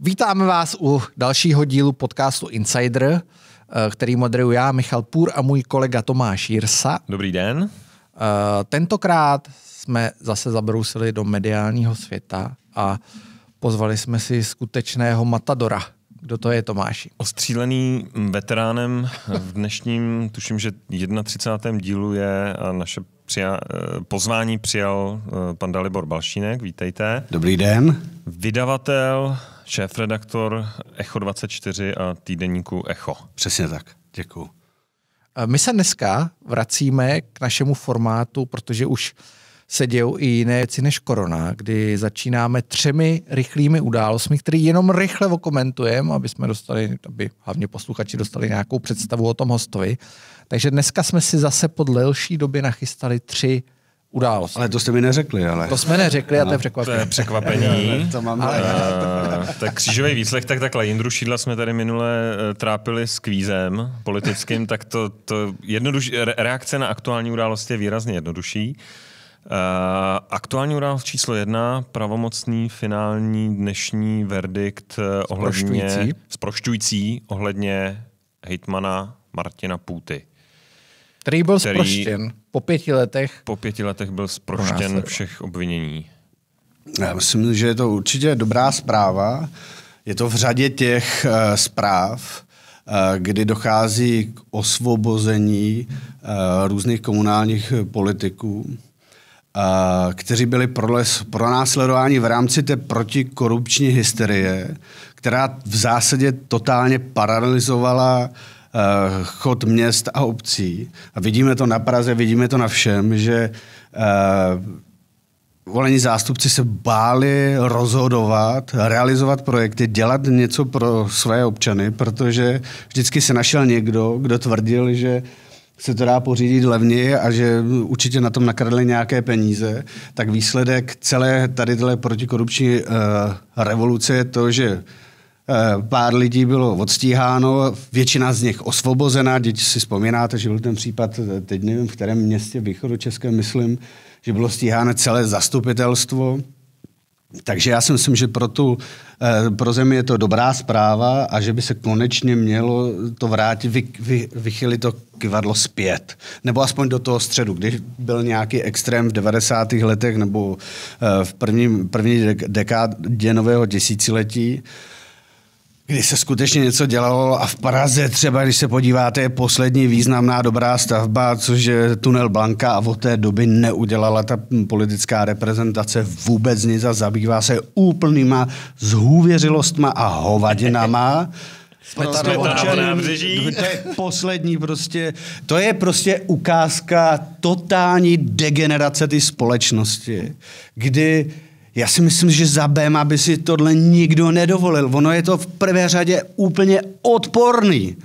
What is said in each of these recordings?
Vítáme vás u dalšího dílu podcastu Insider, eh, který moderuju já, Michal Půr a můj kolega Tomáš Jirsa. Dobrý den. Eh, tentokrát jsme zase zabrousili do mediálního světa a pozvali jsme si skutečného matadora. Kdo to je, Tomáši? Ostřílený veteránem v dnešním, tuším, že 31. dílu je naše přijal, eh, pozvání přijal pan Dalibor Balšínek, vítejte. Dobrý den. Vydavatel, šéf-redaktor Echo 24 a týdenníku Echo. Přesně tak, děkuju. My se dneska vracíme k našemu formátu, protože už se dějou i jiné věci než korona, kdy začínáme třemi rychlými událostmi, které jenom rychle okomentujeme, aby jsme dostali, aby hlavně posluchači dostali nějakou představu o tom hostovi. Takže dneska jsme si zase po delší době nachystali tři událost. Ale to jste mi neřekli, ale. To jsme neřekli a to je překvapení. No, to je překvapení. to mám ale... uh, tak křížový výslech, tak takhle. Jindru Šídla jsme tady minule eh, trápili s kvízem politickým, tak to, to jednoduš... reakce na aktuální událost je výrazně jednodušší. Uh, aktuální událost číslo jedna, pravomocný finální dnešní verdikt ohledně, sprošťující, sprošťující ohledně hitmana Martina Půty. Který byl který, sproštěn po pěti letech... Po pěti letech byl zproštěn všech obvinění. Já myslím, že je to určitě dobrá zpráva. Je to v řadě těch uh, zpráv, uh, kdy dochází k osvobození uh, různých komunálních politiků, uh, kteří byli proles, pronásledováni v rámci té protikorupční hysterie, která v zásadě totálně paralizovala uh, Eh, chod měst a obcí. A vidíme to na Praze, vidíme to na všem, že eh, volení zástupci se báli rozhodovat, realizovat projekty, dělat něco pro své občany, protože vždycky se našel někdo, kdo tvrdil, že se to dá pořídit levněji a že určitě na tom nakradli nějaké peníze, tak výsledek celé tady téhle protikorupční uh, revoluce je to, že Eh, pár lidí bylo odstíháno, většina z nich osvobozená. Děti si vzpomínáte, že byl ten případ, eh, teď nevím, v kterém městě východu České, myslím, že bylo stíháno celé zastupitelstvo. Takže já si myslím, že pro, tu, eh, pro zemi je to dobrá zpráva a že by se konečně mělo to vrátit, vy, vy, vychylit to kivadlo zpět. Nebo aspoň do toho středu, když byl nějaký extrém v 90. letech nebo v první, první dekádě nového tisíciletí, kdy se skutečně něco dělalo a v Praze třeba, když se podíváte, je poslední významná dobrá stavba, což je tunel Blanka a od té doby neudělala ta politická reprezentace vůbec nic a zabývá se úplnýma zhůvěřilostma a hovadinama. Smetana To je poslední prostě, to je prostě ukázka totální degenerace té společnosti, kdy já si myslím, že za BEM by si tohle nikdo nedovolil. Ono je to v prvé řadě úplně odporný.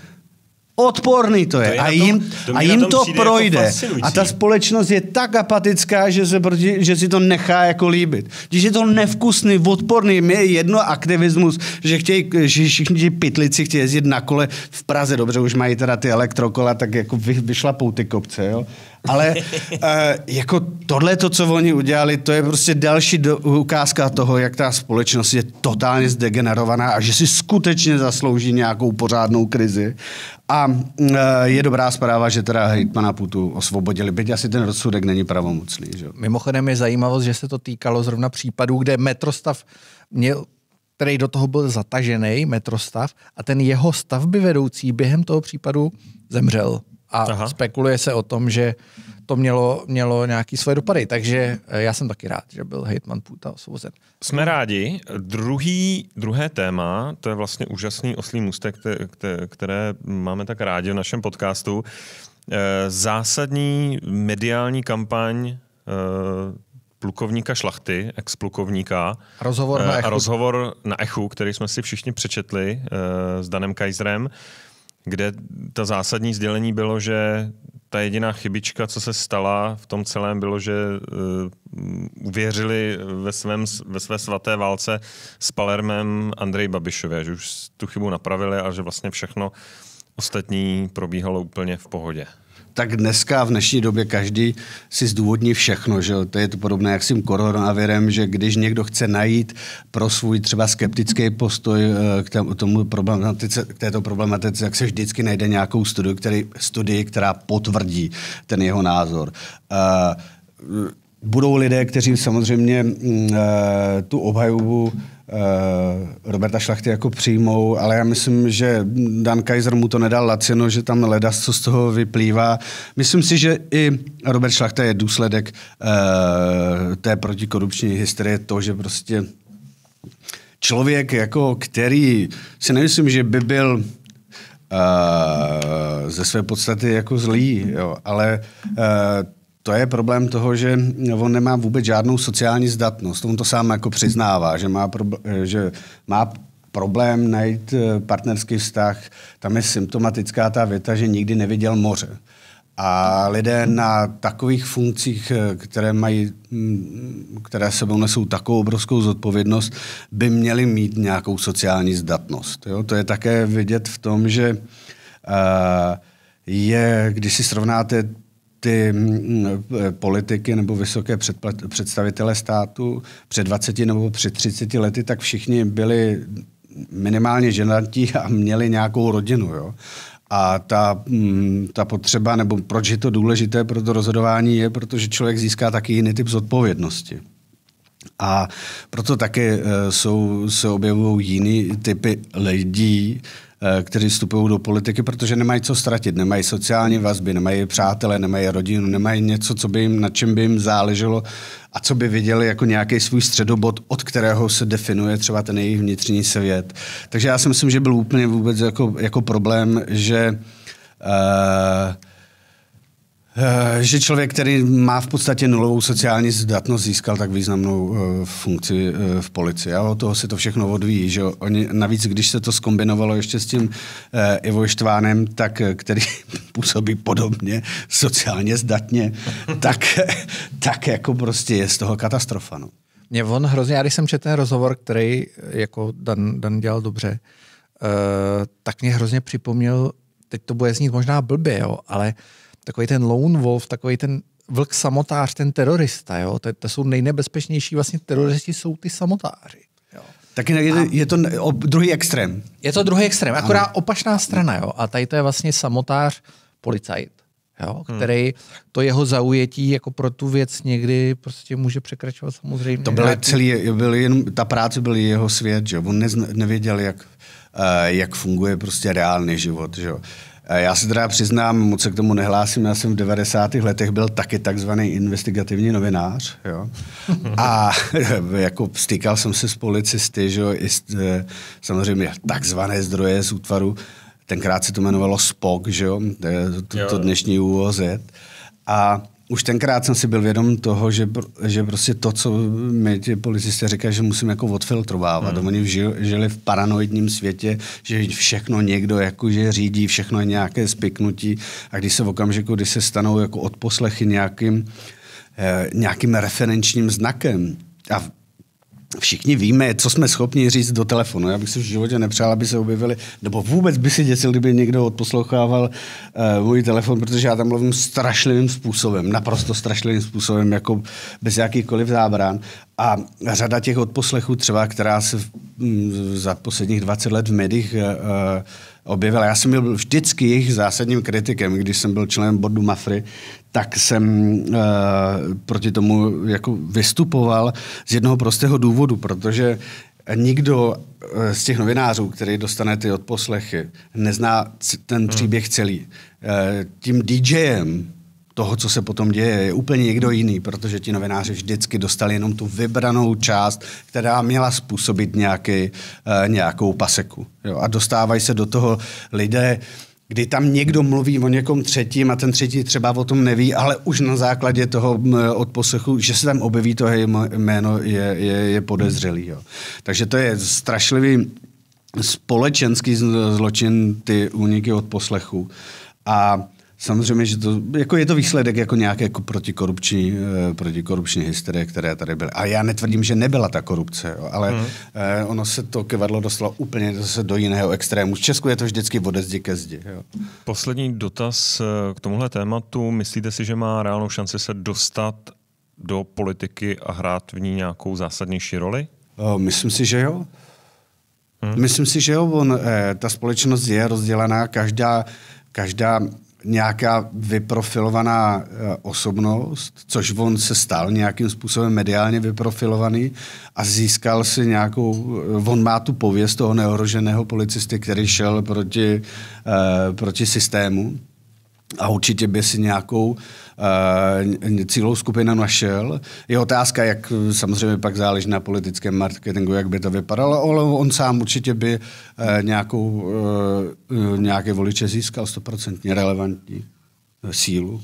Odporný to je. To je a jim, to, a jim to jako projde. Jako a ta společnost je tak apatická, že, se že si to nechá jako líbit. Když je to nevkusný, odporný, mě je jedno aktivismus, že chtějí, že všichni ti pitlici chtějí jezdit na kole v Praze. Dobře, už mají teda ty elektrokola, tak jako vy, vyšlapou ty kopce, jo. Ale uh, jako tohle, to, co oni udělali, to je prostě další do, ukázka toho, jak ta společnost je totálně zdegenerovaná a že si skutečně zaslouží nějakou pořádnou krizi. A uh, je dobrá zpráva, že teda hejtmana Putu osvobodili, byť asi ten rozsudek není pravomocný. Že? Mimochodem je zajímavost, že se to týkalo zrovna případů, kde metrostav měl který do toho byl zatažený, metrostav, a ten jeho stavby vedoucí během toho případu zemřel a Aha. spekuluje se o tom, že to mělo, mělo nějaký své dopady, takže eh, já jsem taky rád, že byl hejtman Půta osvobozen. Jsme rádi. Druhý, druhé téma, to je vlastně úžasný oslý mustek, které máme tak rádi v našem podcastu, eh, zásadní mediální kampaň eh, plukovníka Šlachty, ex-plukovníka. Rozhovor na Echu. A rozhovor na Echu, který jsme si všichni přečetli s Danem Kajzrem kde ta zásadní sdělení bylo, že ta jediná chybička, co se stala v tom celém, bylo, že uh, uvěřili ve, svém, ve své svaté válce s Palermem Andrej Babišově, že už tu chybu napravili a že vlastně všechno ostatní probíhalo úplně v pohodě tak dneska v dnešní době každý si zdůvodní všechno. Že To je to podobné jak s tím koronavirem, že když někdo chce najít pro svůj třeba skeptický postoj eh, k, tomu problematice, k této problematice, tak se vždycky najde nějakou studii, který, studii která potvrdí ten jeho názor. Uh, budou lidé, kteří samozřejmě mm, eh, tu obhajobu eh, Roberta Šlachty jako přijmou, ale já myslím, že Dan Kaiser mu to nedal lacino, že tam ledas, co z toho vyplývá. Myslím si, že i Robert Šlachta je důsledek eh, té protikorupční historie, to, že prostě člověk, jako který si nemyslím, že by byl ze své podstaty jako zlý, jo, ale to je problém toho, že on nemá vůbec žádnou sociální zdatnost. On to sám jako přiznává, že má, probl- že má problém najít eh, partnerský vztah. Tam je symptomatická ta věta, že nikdy neviděl moře. A lidé na takových funkcích, eh, které mají, mm, které sebou nesou takovou obrovskou zodpovědnost, by měli mít nějakou sociální zdatnost. Jo? To je také vidět v tom, že uh, je, když si srovnáte ty mm, eh, politiky nebo vysoké představitele státu před 20 nebo před 30 lety, tak všichni byli minimálně ženatí a měli nějakou rodinu. Jo? A ta, mm, ta potřeba, nebo proč je to důležité pro to rozhodování, je, protože člověk získá taky jiný typ zodpovědnosti. A proto také eh, jsou, se objevují jiný typy lidí, Eh, kteří vstupují do politiky, protože nemají co ztratit, nemají sociální vazby, nemají přátele, nemají rodinu, nemají něco, co by jim, na čem by jim záleželo a co by viděli jako nějaký svůj středobod, od kterého se definuje třeba ten jejich vnitřní svět. Takže já si myslím, že byl úplně vůbec jako, jako problém, že uh, Eh, že člověk, který má v podstatě nulovou sociální zdatnost, získal tak významnou uh, funkci uh, v policii. A od toho se to všechno odvíjí. Že oni, navíc, když se to skombinovalo ještě s tím uh, Ivo Štvánem, tak, který působí podobně sociálně zdatně, tak, tak jako prostě je z toho katastrofa. No. Mě on hrozně, já když jsem četl ten rozhovor, který jako Dan, Dan dělal dobře, uh, tak mě hrozně připomněl, teď to bude znít možná blbě, jo, ale uh, takový ten lone wolf, takový ten vlk samotář, ten terorista, jo? To, to jsou nejnebezpečnější, vlastně teroristi jsou ty samotáři. Jo? Tak je, je, to druhý extrém. Je to druhý extrém, akorát opačná strana, jo? A tady to je vlastně samotář, policajt, jo? Hmm. který to jeho zaujetí jako pro tu věc někdy prostě může překračovat samozřejmě. To byly celý, byly jenom, ta práce byl jeho svět, že on nezna, nevěděl, jak, eh, jak funguje prostě reálný život, že jo. Eh, já se teda přiznám, moc se k tomu nehlásím, já jsem v 90. letech byl taky takzvaný investigativní novinář. Jo? A jako stýkal jsem se s policisty, že jo, i eh, samozřejmě takzvané zdroje z útvaru, tenkrát se to jmenovalo SPOK, že jo, eh, to, to dnešní úvozet. A už tenkrát jsem si byl vědom toho, že, že prostě to, co mi ti policisté říkají, že musím jako odfiltrovávat. Hmm. Oni žili, v paranoidním světě, že všechno někdo jakože řídí, všechno je nějaké spiknutí a když se v okamžiku, když se stanou jako odposlechy nějakým, eh, nějakým referenčním znakem a všichni víme, co jsme schopni říct do telefonu. Já bych si v životě nepřál, aby se objevili, nebo vůbec by si děsil, kdyby někdo odposlouchával uh, můj telefon, protože já tam mluvím strašlivým způsobem, naprosto strašlivým způsobem, jako bez jakýkoliv zábran. A řada těch odposlechů třeba, která se v, m, mm, za posledních 20 let v médiích uh, objevila. Já jsem byl vždycky jejich zásadním kritikem, když jsem byl členem bodu Mafry, tak jsem e, proti tomu jako vystupoval z jednoho prostého důvodu, protože nikdo eh, z těch novinářů, který dostane ty odposlechy, nezná ten příběh hmm. celý. E, tím DJem toho, co se potom děje, je úplně někdo jiný, protože ti novináři vždycky dostali jenom tu vybranou část, která měla způsobit nějaký, e, nějakou paseku. Jo? A dostávají se do toho lidé, kdy tam někdo mluví o někom třetím a ten třetí třeba o tom neví, ale už na základě toho odposlechu, že se tam objeví to jméno, je, je, je podezřelý. Jo. Takže to je strašlivý společenský zločin, ty úniky od poslechu. A Samozřejmě, že to, jako je to výsledek jako nějaké jako protikorupční, eh, protikorupční hysterie, které tady byly. A já netvrdím, že nebyla ta korupce, jo, ale hmm. Eh, ono se to kevadlo dostalo úplně zase do jiného extrému. V Česku je to vždycky ode zdi ke zdi. Jo. Poslední dotaz eh, k tomuhle tématu. Myslíte si, že má reálnou šanci se dostat do politiky a hrát v ní nějakou zásadnější roli? O, myslím si, že jo. Hmm. Myslím si, že jo. On, ta společnost je rozdělená, každá, každá nějaká vyprofilovaná eh, osobnost, což on se stal nějakým způsobem mediálně vyprofilovaný a získal si nějakou, eh, on má tu pověst toho neohroženého policisty, který šel proti, eh, proti systému a určitě by si nějakou uh, eh, cílou skupinu našel. Je otázka, jak samozřejmě pak záleží na politickém marketingu, jak by to vypadalo, ale on sám určitě by uh, nějakou, uh, nějaké voliče získal stoprocentně relevantní sílu.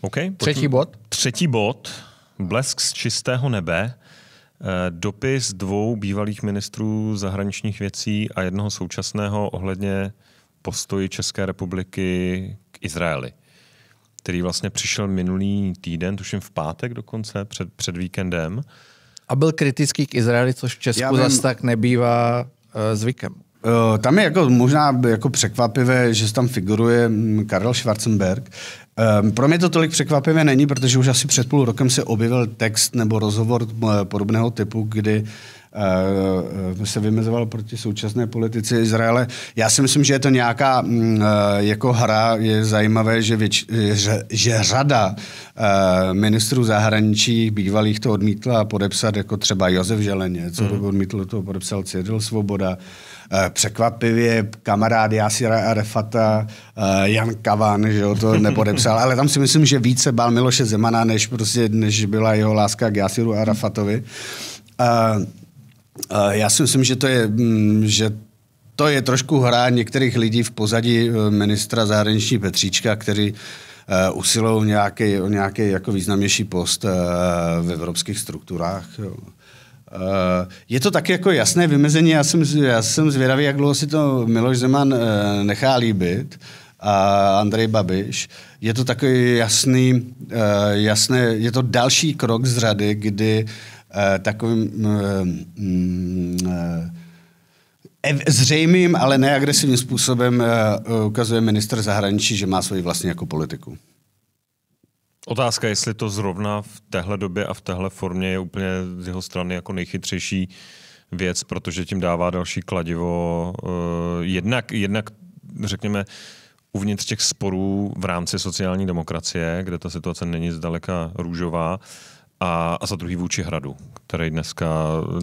Okay, třetí bod. Třetí bod. Blesk z čistého nebe. Dopis dvou bývalých ministrů zahraničních věcí a jednoho současného ohledně postoji České republiky Izraeli, který vlastně přišel minulý týden, tuším v pátek dokonce, před, před víkendem. A byl kritický k Izraeli, což v Česku vím, zase tak nebývá uh, zvykem. Eh, tam je jako možná jako překvapivé, že tam figuruje mm, Karel Schwarzenberg. Ehm, pro mě to tolik překvapivé není, protože už asi před půl rokem se objevil text nebo rozhovor eh, podobného typu, kdy uh, Eh, eh, se vymezoval proti současné politici Izraele. Já si myslím, že je to nějaká mm, eh, jako hra, je zajímavé, že, věč, že, že řada ministrů zahraničí bývalých to odmítla podepsat, jako třeba Josef Želeně, co mm. odmítl, to podepsal Cyril Svoboda. Překvapivě kamarád Jasira Arefata, Jan Kavan, že ho to nepodepsal, ale tam si myslím, že více bál Miloše Zemana, než, prostě, než byla jeho láska k Jasiru Arafatovi. Uh, Eh, já si myslím, že to je, mm, že to je trošku hra některých lidí v pozadí eh, ministra zahraniční Petříčka, který eh, usilou nějaký, o nějaký jako významnější post v evropských strukturách. je to taky jako jasné vymezení, já jsem, já jsem zvědavý, jak dlouho si to Miloš Zeman nechá líbit a Andrej Babiš. Je to takový jasný, jasné, je to další krok z řady, kdy Eh, takovým eh, mm, eh, zřejmým, ale neagresivním způsobem ukazuje minister zahraničí, že má svoji vlastní jako politiku. Otázka, jestli to zrovna v téhle době a v téhle formě je úplně z jeho strany jako nejchytřejší věc, protože tím dává další kladivo. Jednak, jednak řekněme, uvnitř těch sporů v rámci sociální demokracie, kde ta situace není zdaleka růžová, a, a za druhý vůči hradu, který dneska...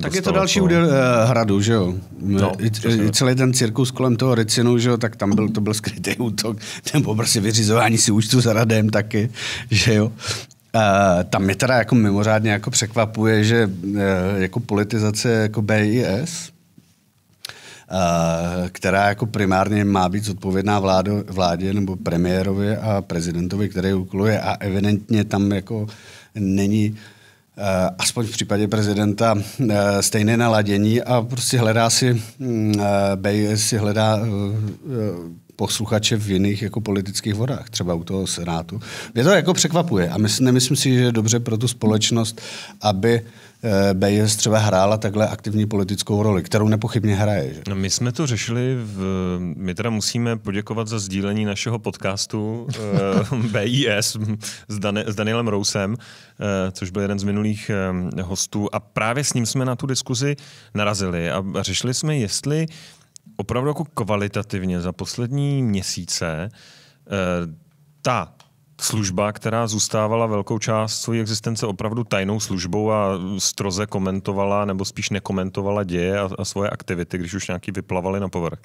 Tak je to další to... úder uh, eh, hradu, že jo? No, no I, celý ten cirkus kolem toho Ricinu, že jo, tak tam byl, to byl skrytý útok, ten prostě vyřizování si účtu za radem taky, že jo? Uh, tam mě teda jako mimořádně jako překvapuje, že uh, jako politizace jako BIS, uh, která jako primárně má být zodpovědná vládo, vládě nebo premiérovi a prezidentovi, který ukluje a evidentně tam jako není eh, aspoň v případě prezidenta eh, stejné naladění a prostě hledá si, mm, eh, si hledá posluchače v jiných jako politických vodách, třeba u toho Senátu. Mě to jako překvapuje a myslím, nemyslím si, že je dobře pro tu společnost, aby uh, Eh, BIS třeba hrála takhle aktivní politickou roli, kterou nepochybně hraje. Že? No my jsme to řešili, v, my teda musíme poděkovat za sdílení našeho podcastu BIS eh, s, Dan- s Danielem Rousem, eh, což byl jeden z minulých hostů a právě s ním jsme na tu diskuzi narazili a řešili jsme, jestli opravdu jako kvalitativně za poslední měsíce ta služba, která zůstávala velkou část své existence opravdu tajnou službou a stroze komentovala nebo spíš nekomentovala děje a, a svoje aktivity, když už nějaký vyplavali na povrch,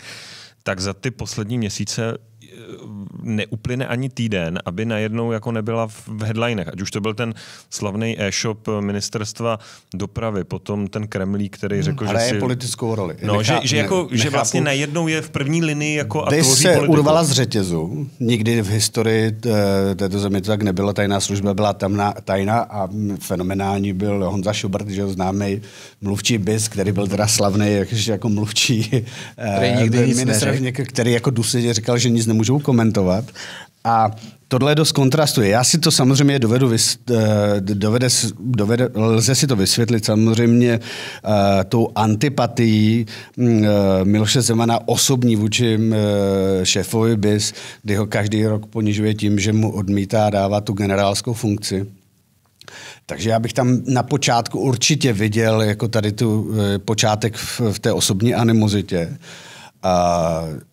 tak za ty poslední měsíce Eh, neuplyne ani týden, aby najednou jako nebyla v headlinech. Ať už to byl ten slavný e-shop eh, ministerstva dopravy, potom ten Kremlík, který hmm, řekl, hmm, že si... politickou roli. No, Nechá, že, že, jako, že vlastně najednou je v první linii jako a tvoří se politiku. urvala z řetězu. Nikdy v historii eh, této země to tak nebylo. Tajná služba byla tamná, tajná a fenomenální byl Honza Schubert, že známý mluvčí BIS, který byl teda slavný jako, mluvčí. Který nikdy eh, minister, který jako důsledně říkal, že nic nemůže můžou komentovat. A tohle dost kontrastuje. Já si to samozřejmě dovedu, vys, eh, dovede, dovede, lze si to vysvětlit samozřejmě uh, tou antipatií uh, mm, eh, Miloše Zemana osobní vůči uh, šéfovi BIS, kdy ho každý rok ponižuje tím, že mu odmítá dávat tu generálskou funkci. Takže já bych tam na počátku určitě viděl jako tady tu počátek v, v té osobní animozitě. Uh,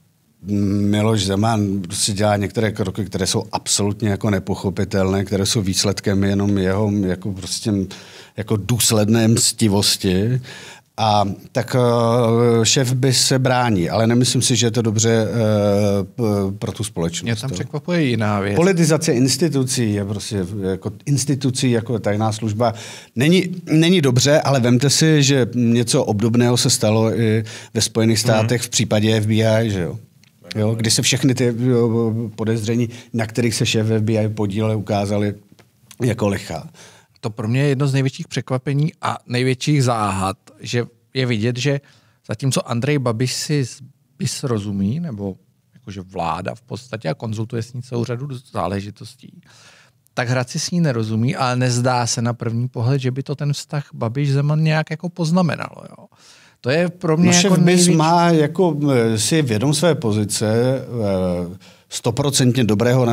Miloš Zeman si prostě dělá některé kroky, které jsou absolutně jako nepochopitelné, které jsou výsledkem jenom jeho jako prostě jako důsledné mstivosti. A tak eh, šéf by se brání, ale nemyslím si, že je to dobře eh, pro tu společnost. Mě tam překvapuje jiná věc. Politizace institucí je prostě jako institucí jako tajná služba. Není, není dobře, ale vemte si, že něco obdobného se stalo i ve Spojených mhm. státech hmm. v případě FBI, že jo? Jo, kdy se všechny ty podezření, na kterých se šéf FBI podíle ukázali jako lichá. To pro mě je jedno z největších překvapení a největších záhad, že je vidět, že zatímco Andrej Babiš si Bys rozumí, nebo jakože vláda v podstatě a konzultuje s ní celou řadu záležitostí, tak Hradci s ní nerozumí, ale nezdá se na první pohled, že by to ten vztah Babiš Zeman nějak jako poznamenalo. Jo. To je pro mě no, jako největší... má, jako eh, si vědom své pozice, eh, stoprocentně dobrého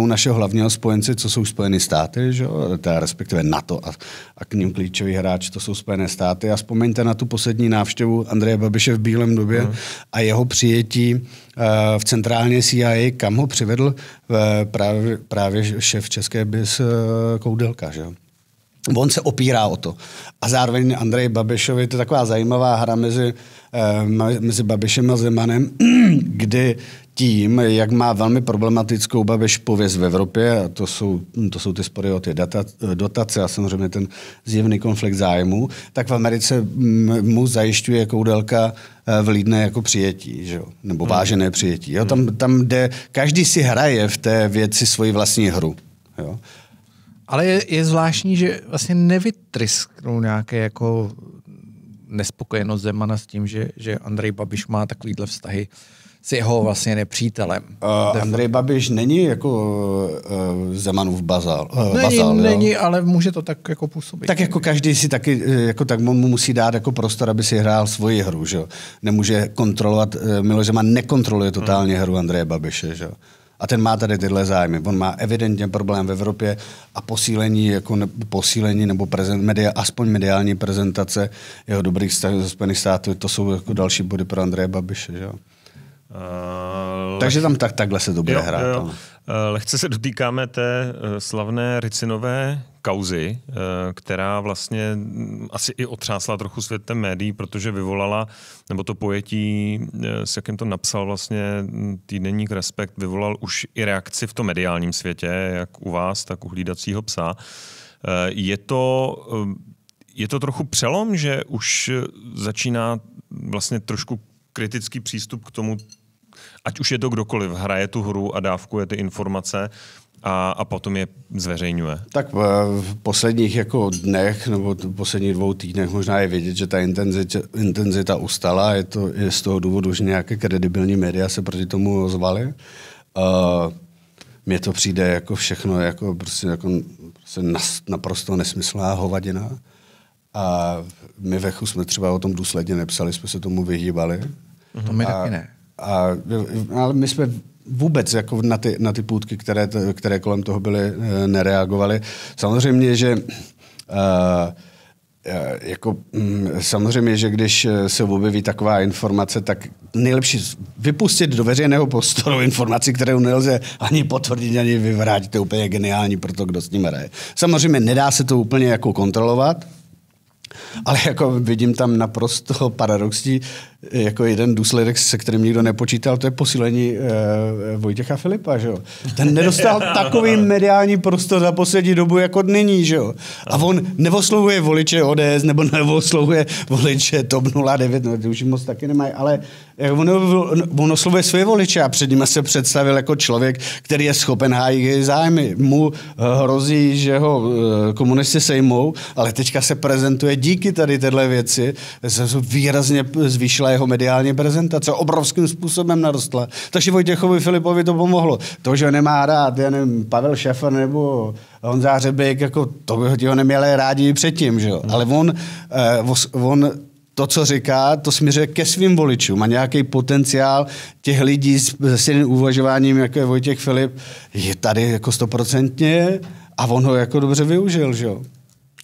u našeho hlavního spojence, co jsou Spojené státy, že Teda respektive NATO a, a k ním klíčový hráč, to jsou Spojené státy. A vzpomeňte na tu poslední návštěvu Andreje Babiše v Bílém době mm. a jeho přijetí uh, v centrálně CIA, kam ho přivedl uh, právě, právě šéf České BIS uh, Koudelka. Že On se opírá o to. A zároveň Andrej Babišovi, to je taková zajímavá hra mezi, eh, mezi Babišem a Zemanem, kdy tím, jak má velmi problematickou Babiš pověst v Evropě, a to jsou, to jsou ty spory o ty data, dotace a samozřejmě ten zjevný konflikt zájmů, tak v Americe mm, mu zajišťuje koudelka eh, vlídné jako přijetí, že jo? nebo hmm. vážené přijetí. Jo? Hmm. Tam, tam kde každý si hraje v té věci svoji vlastní hru. Jo? Ale je, je zvláštní, že vlastně nevytrysknou nějaké jako nespokojenost Zemana s tím, že, že Andrej Babiš má takovýhle vztahy s jeho vlastně nepřítelem. Uh, Andrej Babiš není jako uh, Zemanův bazál. Uh, není, bazál není, ale může to tak jako působit. Tak jako každý si taky, jako tak mu musí dát jako prostor, aby si hrál svoji hru, že Nemůže kontrolovat, uh, Miloš Zeman nekontroluje totálně hmm. hru Andreje Babiše, že a ten má tady tyhle zájmy. On má evidentně problém v Evropě a posílení, jako ne, posílení nebo prezent, media, aspoň mediální prezentace jeho dobrých vztahů ze Spojených států, to jsou jako další body pro Andreje Babiše. Že? Uh, Takže tam tak, takhle se to bude jo, hrát. Jo. No. Eh, lehce se dotýkáme té eh, slavné Ricinové kauzy, která vlastně mm, asi i otřásla trochu světem médií, protože vyvolala, nebo to pojetí, s jakým to napsal vlastně mm, týdenník Respekt, vyvolal už i reakci v tom mediálním světě, jak u vás, tak u hlídacího psa. je to... je to trochu přelom, že už začíná vlastně trošku kritický přístup k tomu, ať už je to kdokoliv, hraje tu hru a dávkuje ty informace, a, a potom je zveřejňuje. Tak v posledních jako dnech nebo v posledních dvou týdnech možná je vidět, že ta intenzita, intenzita ustala. Je to je z toho důvodu, že nějaké kredibilní média se proti tomu ozvaly. Uh, mně to přijde jako všechno jako prostě, jako prostě nas, naprosto nesmyslná hovadina. A my ve jsme třeba o tom důsledně nepsali, jsme se tomu vyhýbali. To my a, taky ne. A, ale my jsme vůbec jako na ty, na ty půdky, které, které kolem toho byly, eh, nereagovali. Samozřejmě, že uh, jako, mm, samozřejmě, že když se objeví taková informace, tak nejlepší vypustit do veřejného prostoru informaci, kterou nelze ani potvrdit, ani vyvrátit. To je úplně geniální pro to, kdo s ním hraje. Samozřejmě nedá se to úplně jako kontrolovat, ale jako vidím tam naprosto paradoxní jako jeden důsledek, se kterým nikdo nepočítal, to je posílení eh, Vojtěcha Filipa, že jo. Ten nedostal takový mediální prostor za poslední dobu jako nyní, že jo. A on nevoslouhuje voliče ODS, nebo nevoslouhuje voliče TOP 09, no, ty už moc taky nemají, ale eh, on, on oslovuje své voliče a před nimi se představil jako člověk, který je schopen hájit zájmy. Mu eh, hrozí, že ho eh, komunisti sejmou, ale teďka se prezentuje díky tady téhle věci se výrazně zvýšila jeho mediální prezentace. Obrovským způsobem narostla. Takže Vojtěchovi Filipovi to pomohlo. To, že nemá rád, já nevím, Pavel Šefer nebo Honza Řebek, jako to by ho neměli rádi i předtím, že jo? Hmm. Ale on, eh, on to, co říká, to směřuje ke svým voličům. Má nějaký potenciál těch lidí s, s uvažováním, jako je Vojtěch Filip, je tady jako stoprocentně a on ho jako dobře využil, že jo?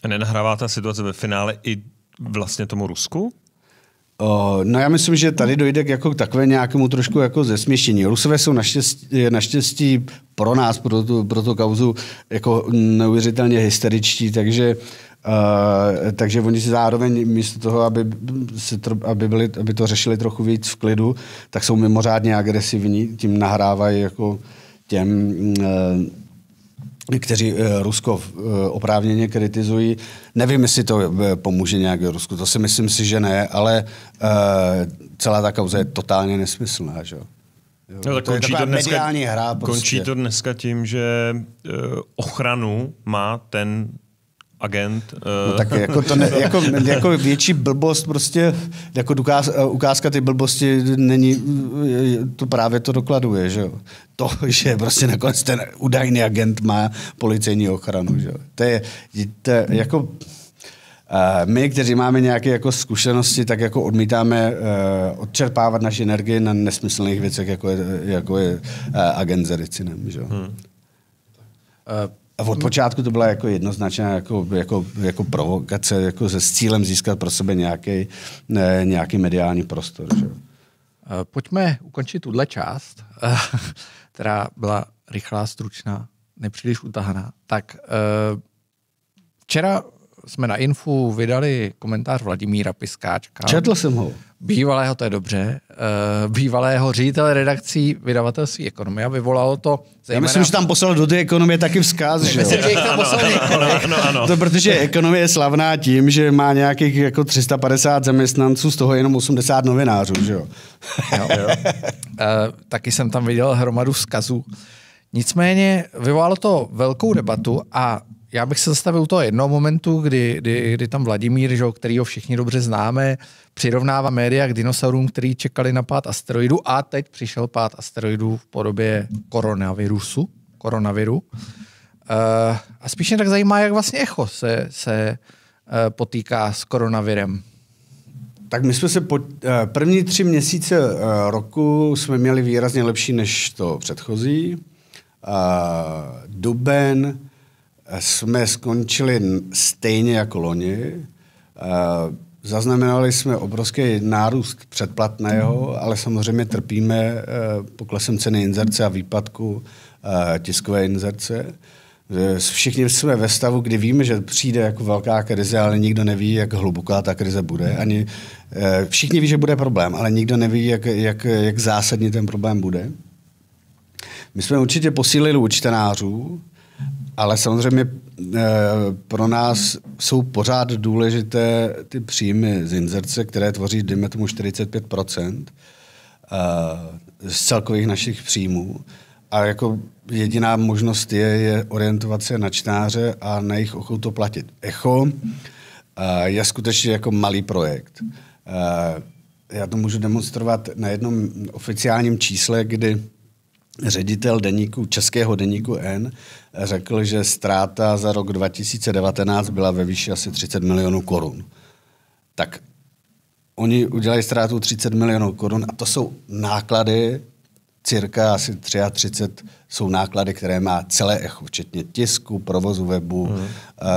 Nenahrává ta situace ve finále i vlastně tomu Rusku? O, no já myslím, že tady dojde k jako takové nějakému trošku jako zesměšení. Rusové jsou naštěstí, naštěstí pro nás, pro tu, pro tu kauzu, jako neuvěřitelně hysteričtí, takže Uh, takže oni si zároveň místo toho, aby, si aby, byli, aby to řešili trochu víc v klidu, tak jsou mimořádně agresivní, tím nahrávají jako těm uh, kteří eh, Rusko eh, oprávněně kritizují. Nevím, jestli to eh, pomůže nějak Rusku, to si myslím si, že ne, ale celá ta kauza je totálně nesmyslná. Že? no, tak to končí, je to dneska, hra prostě. končí to dneska tím, že ochranu má ten agent. No, eh. tak jako, to ne, jako, jako větší blbost prostě, jako ukáz, eh, ukázka ty blbosti není, eh, to právě to dokladuje, že jo. To, že prostě nakonec ten údajný agent má policejní ochranu, že jo. To je, to je jako, my, kteří máme nějaké jako zkušenosti, tak jako odmítáme uh, odčerpávat naši energii na nesmyslných věcech, jako je, jako je uh, agent za Že? Hmm. Uh, a od počátku to byla jako jednoznačná jako, jako, jako provokace jako se, s cílem získat pro sebe nějaký, ne, nějaký mediální prostor. Že? Eh, pojďme ukončit tuhle část, eh, která byla rychlá, stručná, nepříliš utahaná. Tak eh, včera jsme na Infu vydali komentář Vladimíra Piskáčka. Četl jsem ho bývalého, to je dobře, uh, bývalého ředitele redakcí vydavatelství Ekonomia. Vyvolalo to zejména... Já myslím, že tam poslal do té ekonomie taky vzkaz, že Myslím, že jich tam poslal ano, ano, ano, ano. To protože ekonomie je slavná tím, že má nějakých jako 350 zaměstnanců, z toho jenom 80 novinářů, že jo? jo, jo. Uh, taky jsem tam viděl hromadu vzkazů. Nicméně vyvolalo to velkou debatu a já bych se zastavil u toho jednoho momentu, kdy, kdy, kdy tam Vladimír, že, který ho všichni dobře známe, přirovnává média k dinosaurům, který čekali na pát asteroidu a teď přišel pát asteroidů v podobě koronavirusu, koronaviru. Uh, a spíš mě tak zajímá, jak vlastně echo se, se uh, potýká s koronavirem. Tak my jsme se po, uh, první tři měsíce uh, roku jsme měli výrazně lepší než to předchozí. Uh, duben, jsme skončili stejně jako loni. Eh, zaznamenali jsme obrovský nárůst předplatného, ale samozřejmě trpíme eh, poklesem ceny inzerce a výpadku eh, tiskové inzerce. Všichni jsme ve stavu, kdy víme, že přijde jako velká krize, ale nikdo neví, jak hluboká ta krize bude. Ani, všichni ví, že bude problém, ale nikdo neví, jak, jak, jak zásadně ten problém bude. My jsme určitě posílili u čtenářů, ale samozřejmě eh, pro nás jsou pořád důležité ty příjmy z inzerce, které tvoří, dejme tomu, 45 eh, z celkových našich příjmů. A jako jediná možnost je, je orientovat se na čtenáře a na jejich ochotu platit. Echo eh, je skutečně jako malý projekt. Já to můžu demonstrovat na jednom oficiálním čísle, kdy ředitel deníku, českého deníku N řekl, že ztráta za rok 2019 byla ve výši asi 30 milionů korun. Tak oni udělají ztrátu 30 milionů korun a to jsou náklady, cirka asi 33 jsou náklady, které má celé echo, včetně tisku, provozu webu, hmm. uh, eh,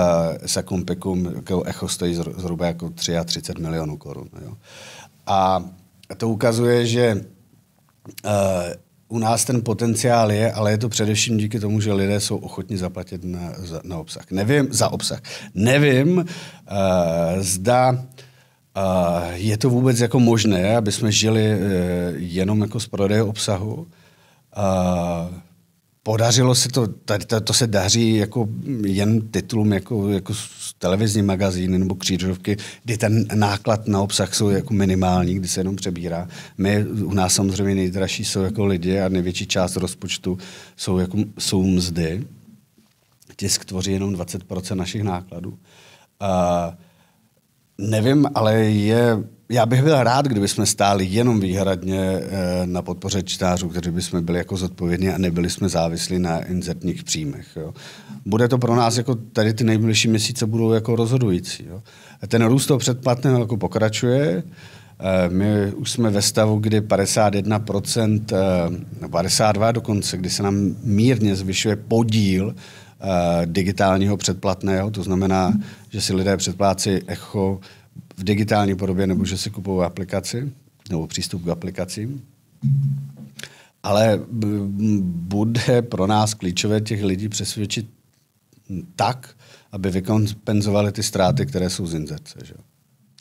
sakum jako echo stojí zhruba jako 33 milionů korun. Jo. A to ukazuje, že uh, u nás ten potenciál je, ale je to především díky tomu, že lidé jsou ochotni zaplatit na, za, na obsah. Nevím, za obsah. Nevím, uh, zda uh, je to vůbec jako možné, aby jsme žili uh, jenom jako z prodeje obsahu. Uh, Podařilo se to, tady, to, to se daří jako jen titulům jako, jako televizní magazíny nebo křížovky, kdy ten náklad na obsah jsou jako minimální, kdy se jenom přebírá. My u nás samozřejmě nejdražší jsou jako lidi a největší část rozpočtu jsou, jako, jsou mzdy. Tisk tvoří jenom 20% našich nákladů. A, nevím, ale je já bych byl rád, kdyby jsme stáli jenom výhradně eh, na podpoře čtářů, kteří by jsme byli jako zodpovědní a nebyli jsme závislí na inzertních příjmech. Jo. Bude to pro nás jako tady ty nejbližší měsíce budou jako rozhodující. Jo. Ten růst toho předplatného jako pokračuje. Eh, my už jsme ve stavu, kdy 51%, 52% eh, no dokonce, kdy se nám mírně zvyšuje podíl digitálního předplatného, to znamená, že si lidé předplácí echo v digitální podobě, nebo že si kupují aplikaci, nebo přístup k aplikacím. Ale mm, bude pro nás klíčové těch lidí přesvědčit tak, aby vykompenzovali ty ztráty, které jsou z inzerce. Že?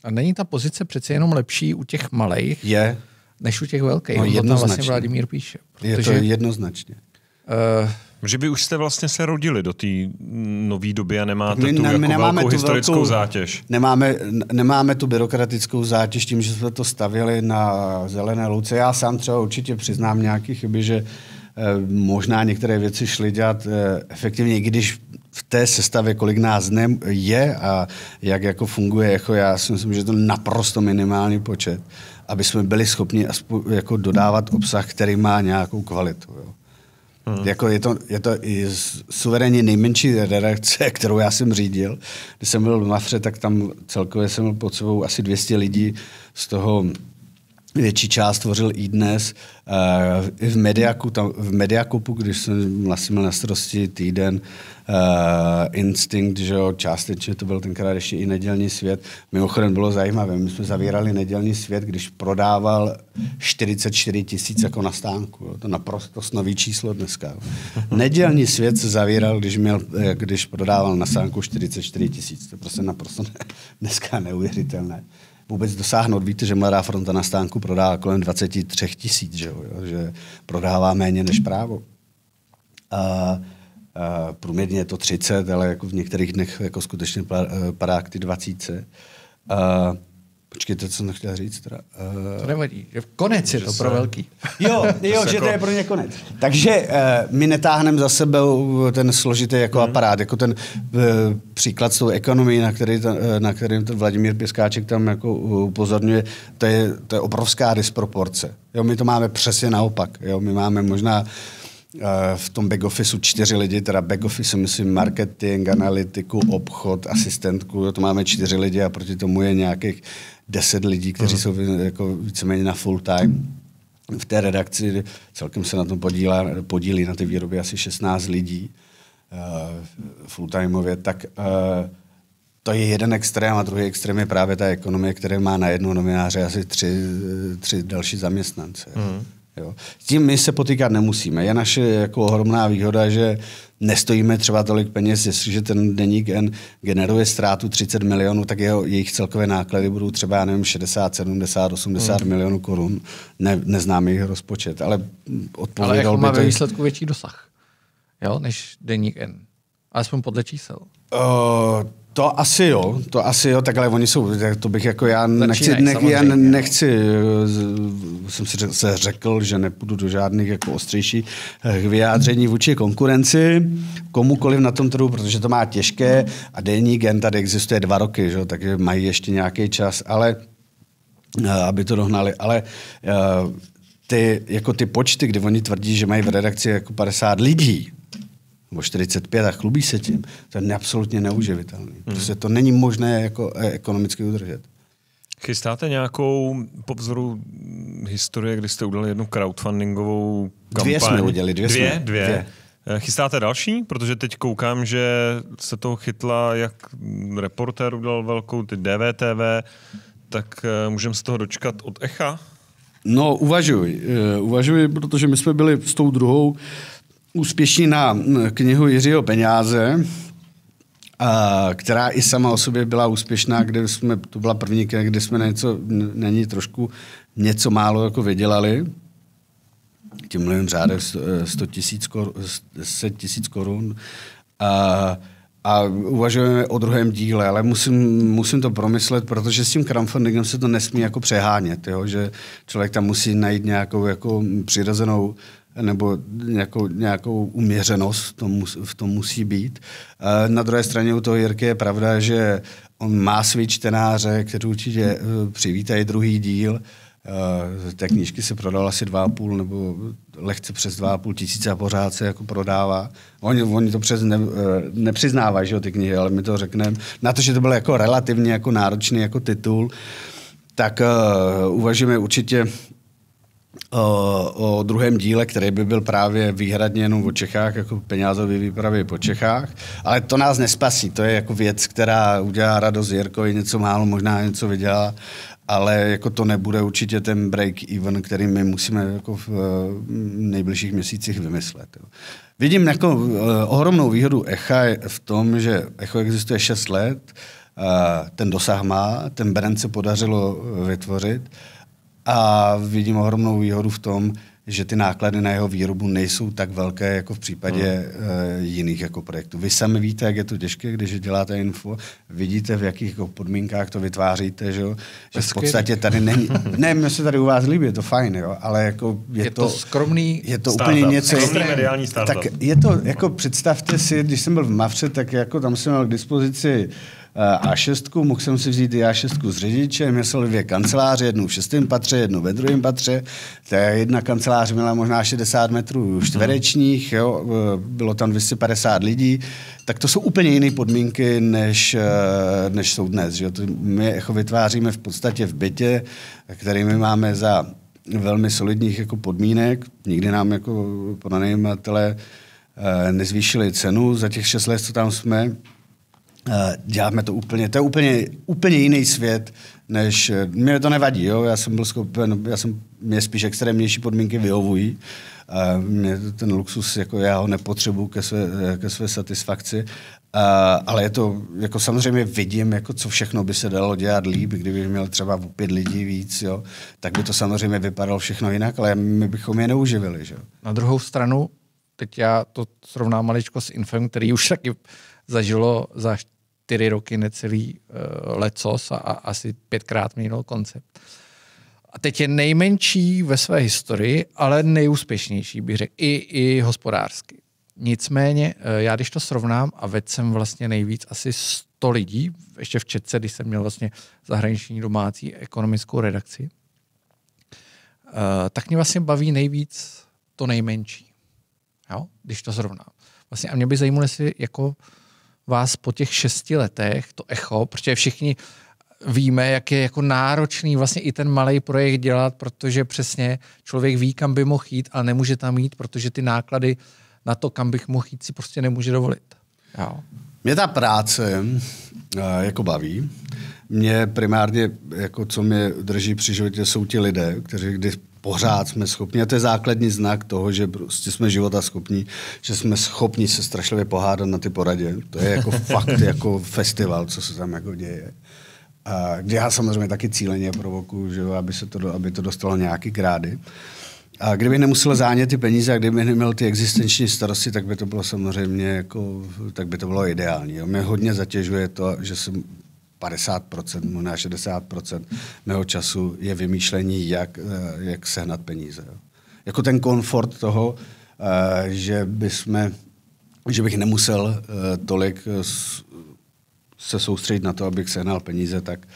A není ta pozice přece jenom lepší u těch malých? Je. Než u těch velkých. No, vlastně jednoznačně. to vlastně Vladimír píše. Protože, je to jednoznačně. Uh, že by už jste vlastně se rodili do té nové doby a nemáte my, tu ne, jako nemáme velkou tu historickou velkou, zátěž. Nemáme, nemáme tu byrokratickou zátěž tím, že jsme to stavili na zelené luce. Já sám třeba určitě přiznám nějaké chyby, že eh, možná některé věci šly dělat eh, efektivně, když v té sestavě, kolik nás je a jak jako funguje, jako já si myslím, že to je naprosto minimální počet, aby jsme byli schopni aspoň jako dodávat obsah, který má nějakou kvalitu. Jo. Hmm. Jako je to, je to i suverénně nejmenší redakce, kterou já jsem řídil. Když jsem byl v Mafře, tak tam celkově jsem měl pod sebou asi 200 lidí, z toho větší část tvořil i dnes. Eh, I v, Mediaku, tam, v Mediakupu, když jsem vlastně měl na starosti týden uh, Instinct, že jo, částečně to byl tenkrát ještě i nedělní svět. Mimochodem bylo zajímavé, my jsme zavírali nedělní svět, když prodával 44 tisíc jako na stánku. Jo. To naprosto nový číslo dneska. Jo. Nedělní svět se zavíral, když, měl, eh, když prodával na stánku 44 tisíc. To je prostě naprosto ne, dneska neuvěřitelné vůbec dosáhnout. Víte, že Mladá fronta na stánku prodá kolem 23 tisíc, že, že prodává méně než právo. A, a průměrně je to 30, ale jako v některých dnech jako skutečně eh, padá k ty 20. A, Počkejte, co jsem chtěl říct. Teda, uh, to nevadí. Že konec je to se... pro velký. Jo, jo že to je pro ně konec. Takže uh, my netáhneme za sebe ten složitý jako hmm. aparát, jako ten uh, příklad s tou ekonomii, na, který, ta, na kterým ten Vladimír Pěskáček tam jako upozorňuje, to je, to je obrovská disproporce. Jo, my to máme přesně naopak. Jo, my máme možná v tom back officeu čtyři lidi, teda back office myslím marketing, analytiku, obchod, asistentku, jo, to máme čtyři lidi a proti tomu je nějakých deset lidí, kteří hmm. jsou jako víceméně na full time. V té redakci celkem se na tom podílá, podílí na té výrobě asi 16 lidí uh, eh, full-timeově, tak uh, to je jeden extrém a druhý extrém je právě ta ekonomie, která má na jednu novináře asi tři, tři další zaměstnance. Hmm. Jo. S tím my se potýkat nemusíme. Je naše jako ohromná výhoda, že nestojíme třeba tolik peněz, jestliže ten deník N generuje ztrátu 30 milionů, tak jeho, jejich celkové náklady budou třeba, já nevím, 60, 70, 80 hmm. milionů korun. Ne, neznám jejich rozpočet, ale odpovědal Ale by to... výsledku větší dosah, jo, než deník N. Alespoň podle čísel. Uh, to asi jo, to asi jo, takhle oni jsou, to bych jako já nechci, nech, já nechci, eh, jsem si řekl, se řekl, že nepůjdu do žádných jako ostřejší eh, vyjádření vůči konkurenci, komukoliv na tom trhu, protože to má těžké a denní gen tady existuje dva roky, že? takže mají ještě nějaký čas, ale eh, aby to dohnali, ale ty, jako ty počty, kdy oni tvrdí, že mají v redakci jako 50 lidí, nebo 45 a chlubí se tím, to je absolutně neuživitelný. Prostě to není možné jako eh, ekonomicky udržet. Chystáte nějakou po vzoru historie, kdy jste udělali jednu crowdfundingovou kampaň? Dvě jsme udělali, dvě, dvě, jsme, dvě. dvě. Eh, chystáte další? Protože teď koukám, že se toho chytla, jak reportér udělal velkou, ty DVTV, tak eh, můžeme se toho dočkat od Echa? No, uvažuji. Uvažuji, protože my jsme byli s tou druhou úspěšní na knihu Jiřího Peňáze, která i sama o sobě byla úspěšná, kde jsme, to byla první kniha, kde jsme na, něco, na ní trošku něco málo jako vydělali. Tím mluvím řáde 100 e, tisíc korun, tisíc korun. A, a uvažujeme o druhém díle, ale musím, musím to promyslet, protože s tím crowdfundingem se to nesmí jako přehánět, jo? že člověk tam musí najít nějakou jako přirozenou uh, nebo nějakou, nějakou uměřenost tom, v tom musí být. Eh, na druhé straně u toho Jirky je pravda, že on má svý čtenáře, kteří určitě eh, přivítají druhý díl. Eh, té knížky se prodal asi 2,5 nebo lehce přes 2,5 tisíce a pořád se jako prodává. Oni, oni to přes ne, nepřiznávají, že jo, ty knihy, ale my to řekneme. Na to, že to byl jako relativně jako náročný jako titul, tak uh, uvažujeme určitě o druhém díle, který by byl právě výhradně jenom o Čechách, jako peňázové výpravy po Čechách. Ale to nás nespasí, to je jako věc, která udělá radost Jirkovi, něco málo možná něco vydělá, ale jako to nebude určitě ten break-even, který my musíme jako v e, nejbližších měsících vymyslet. Jo. Vidím jako e, ohromnou výhodu Echa v tom, že Echo existuje 6 let, e, ten dosah má, ten brand se podařilo vytvořit, a vidím ohromnou výhodu v tom, že ty náklady na jeho výrobu nejsou tak velké jako v případě hmm. uh, jiných jako projektů. Vy sami víte, jak je to těžké, když děláte info, vidíte, v jakých jako podmínkách to vytváříte, že, jo? že v podstatě tady není, ne, mě se tady u vás líbí, je to fajn, jo? ale jako je, je to, to, skromný je to startup. úplně něco, skromný mediální tak je to, jako představte si, když jsem byl v Mavře, tak jako tam jsem měl k dispozici uh, Eh, A6, mohl jsem si vzít i A6 s řidičem, měl dvě kanceláře, jednu v šestém patře, jednu ve druhém patře. Ta jedna kancelář měla možná 60 metrů čtverečních, jo, eh, bylo tam 250 lidí, tak to jsou úplně jiné podmínky, než, eh, než jsou dnes. Že? My jako vytváříme v podstatě v bytě, který my máme za velmi solidních jako podmínek. Nikdy nám jako pronajímatele nezvýšili cenu za těch 6 let, co tam jsme Eh, děláme to úplně, to je úplně, úplně jiný svět, než, eh, mě to nevadí, jo? já jsem byl schopen, já jsem, mě spíš extrémnější podmínky vyhovují, a eh, mě ten luxus, jako já ho nepotřebuji ke své, ke své satisfakci, a, ale je to, jako samozřejmě vidím, jako co všechno by se dalo dělat líp, kdybych měl třeba o pět lidí víc, jo? tak by to samozřejmě vypadalo všechno jinak, ale my bychom je neuživili. Že? Na druhou stranu, teď já to srovnám maličko s Infem, který už taky zažilo za čtyři roky necelý uh, lecos a, a asi pětkrát měnil koncept. A teď je nejmenší ve své historii, ale nejúspěšnější, bych řekl, i, i hospodářsky. Nicméně, eh, já když to srovnám a vedl jsem vlastně nejvíc asi 100 lidí, ještě v Četce, když jsem měl vlastně zahraniční domácí ekonomickou redakci, eh, tak mě vlastně baví nejvíc to nejmenší. Jo? Když to srovnám. Vlastně a mě by zajímalo, jestli jako vás po těch šesti letech, to echo, protože všichni víme, jak je jako náročný vlastně i ten malý projekt dělat, protože přesně člověk ví, kam by mohl jít, ale nemůže tam jít, protože ty náklady na to, kam bych mohl jít, si prostě nemůže dovolit. Jo. Mě ta práce eh, jako baví. Mě primárně, jako co mě drží při životě, jsou ti lidé, kteří, kdy pořád jsme schopni, a to je základní znak toho, že prostě jsme života schopni, že jsme schopni se strašlivě pohádat na ty poradě. To je jako fakt jako festival, co se tam jako děje. A kde já samozřejmě taky cíleně provokuju, že aby, se to, aby to dostalo nějaký grády. A kdybych nemusel zánět ty peníze a kdybych neměl ty existenční starosti, tak by to bylo samozřejmě jako, tak by to bylo ideální. Jo. Mě hodně zatěžuje to, že jsem 50%, možná 60% mého času je vymýšlení, jak, eh, jak sehnat peníze. Jako ten komfort toho, eh, že, bychom, že bych nemusel eh, tolik se soustředit na to, abych sehnal peníze, tak,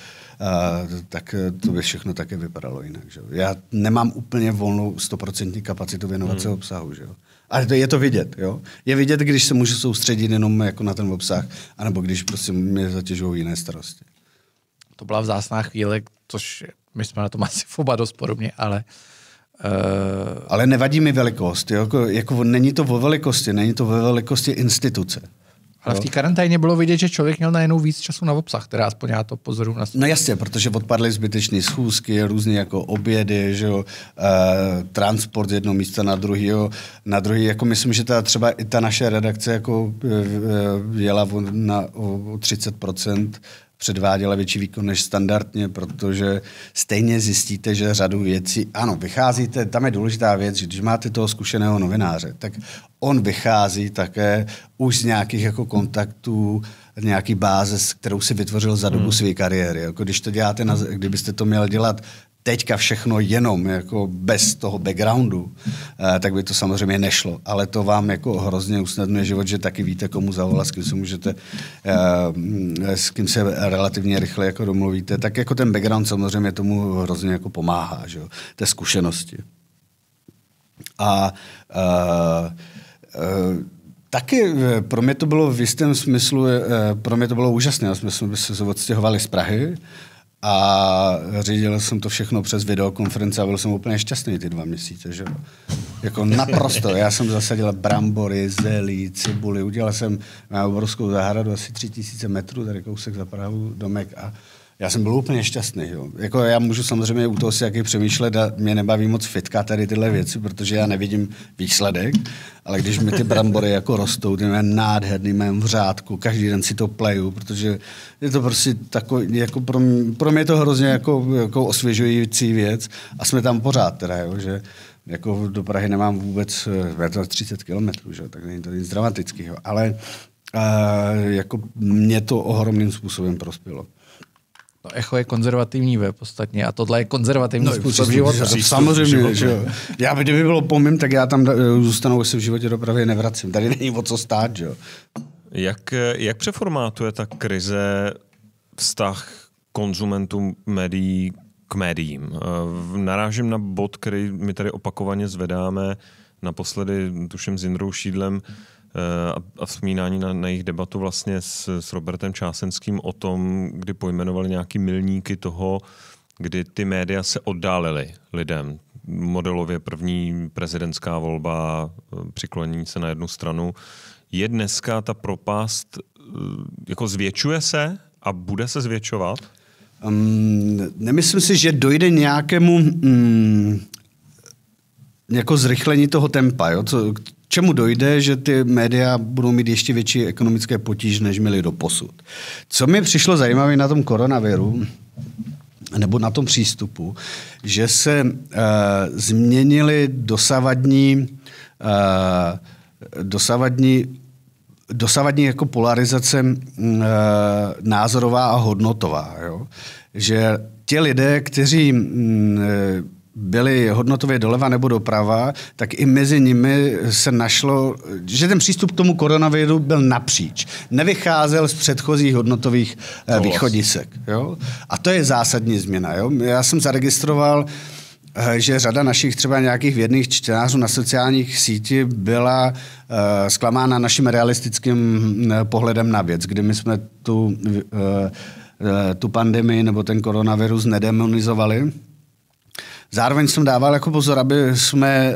tak to by všechno také vypadalo jinak. Že? Já nemám úplně volnou 100% kapacitu věnovat hmm. se obsahu. Že? A je to vidět, jo. Je vidět, když se můžu soustředit jenom jako na ten obsah, anebo když prostě mě zatěžují jiné starosti. To byla vzácná chvíle, což my jsme na tom asi oba dost podobně, ale Uh... Ale nevadí mi velikost. Jako, jako není to o velikosti, není to ve velikosti instituce. Ale v té karanténě bylo vidět, že člověk měl najednou víc času na obsah, která aspoň já to pozoruju na No jasně, protože odpadly zbytečné schůzky, různé jako obědy, že jo, e, transport z jednoho místa na Jo, na druhý, jako myslím, že ta, třeba i ta naše redakce jako e, jela na o 30% předváděla větší výkon než standardně, protože stejně zjistíte, že řadu věcí, ano, vycházíte, tam je důležitá věc, že když máte toho zkušeného novináře, tak on vychází také už z nějakých jako kontaktů, nějaký báze, kterou si vytvořil za dobu hmm. své kariéry. Jako když to děláte, na, kdybyste to měl dělat teďka všechno jenom jako bez toho backgroundu, eh, tak by to samozřejmě nešlo. Ale to vám jako hrozně usnadňuje život, že taky víte, komu zavolat, s kým se můžete, eh, mm, s kým se relativně rychle jako domluvíte. Tak jako ten background samozřejmě tomu hrozně jako pomáhá, že jo, té zkušenosti. A uh, uh, Taky pro mě to bylo v jistém smyslu, pro mě to bylo úžasné. My jsme se odstěhovali z Prahy, a řídil jsem to všechno přes videokonference a byl jsem úplně šťastný ty dva měsíce, že Jako naprosto. Já jsem zasadil brambory, zelí, cibuly. udělal jsem na obrovskou zahradu asi 3000 metrů, tady kousek za Prahu domek a já jsem byl úplně šťastný. Jo. Jako já můžu samozřejmě u toho si jaký přemýšlet a mě nebaví moc fitka tady tyhle věci, protože já nevidím výsledek, ale když mi ty brambory jako rostou, ty mám nádherný, mám v řádku, každý den si to pleju, protože je to prostě takový, jako pro mě, pro mě je to hrozně jako, jako osvěžující věc a jsme tam pořád teda, jo, že jako do Prahy nemám vůbec, 30 kilometrů, tak není to nic dramatického, ale a, eh, jako mě to ohromným způsobem prospělo. No, echo je konzervativní web ostatně a tohle je konzervativní no, způsob života. Říct, Samozřejmě, že jo. No. Já, kdyby bylo po mým, tak já tam eh, zůstanu, se v životě dopravy nevracím. Tady není o co stát, že jo. Jak, eh, jak přeformátuje ta krize vztah konzumentů médií k médiím? Eh, narážím na bod, který my tady opakovaně zvedáme, naposledy tuším s Jindrou Šídlem, Eh, a vzpomínání na, na jejich debatu vlastně s, s Robertem Čásenským o tom, kdy pojmenovali nějaký milníky toho, kdy ty média se oddálily lidem. Modelově první prezidentská volba, eh, přiklonění se na jednu stranu. Je dneska ta propast, eh, jako zvětšuje se a bude se zvětšovat? Um, nemyslím si, že dojde nějakému um, jako zrychlení toho tempa, jo, co, čemu dojde, že ty média budou mít ještě větší ekonomické potíž, než měly do posud. Co mi přišlo zajímavé na tom koronaviru, nebo na tom přístupu, že se uh, eh, změnily dosavadní, uh, dosavadní dosavadní jako polarizace uh, názorová a hodnotová. Jo? Že ti lidé, kteří uh, byly hodnotově doleva nebo doprava, tak i mezi nimi se našlo, že ten přístup k tomu koronaviru byl napříč. Nevycházel z předchozích hodnotových eh, východisek. Jo? A to je zásadní změna. Jo? Já jsem zaregistroval, eh, že řada našich třeba nějakých vědných čtenářů na sociálních síti byla uh, zklamána naším realistickým mm, pohledem na věc, kdy my jsme tu, uh, tu pandemii nebo ten koronavirus nedemonizovali, Zároveň jsem dával jako pozor, aby jsme eh,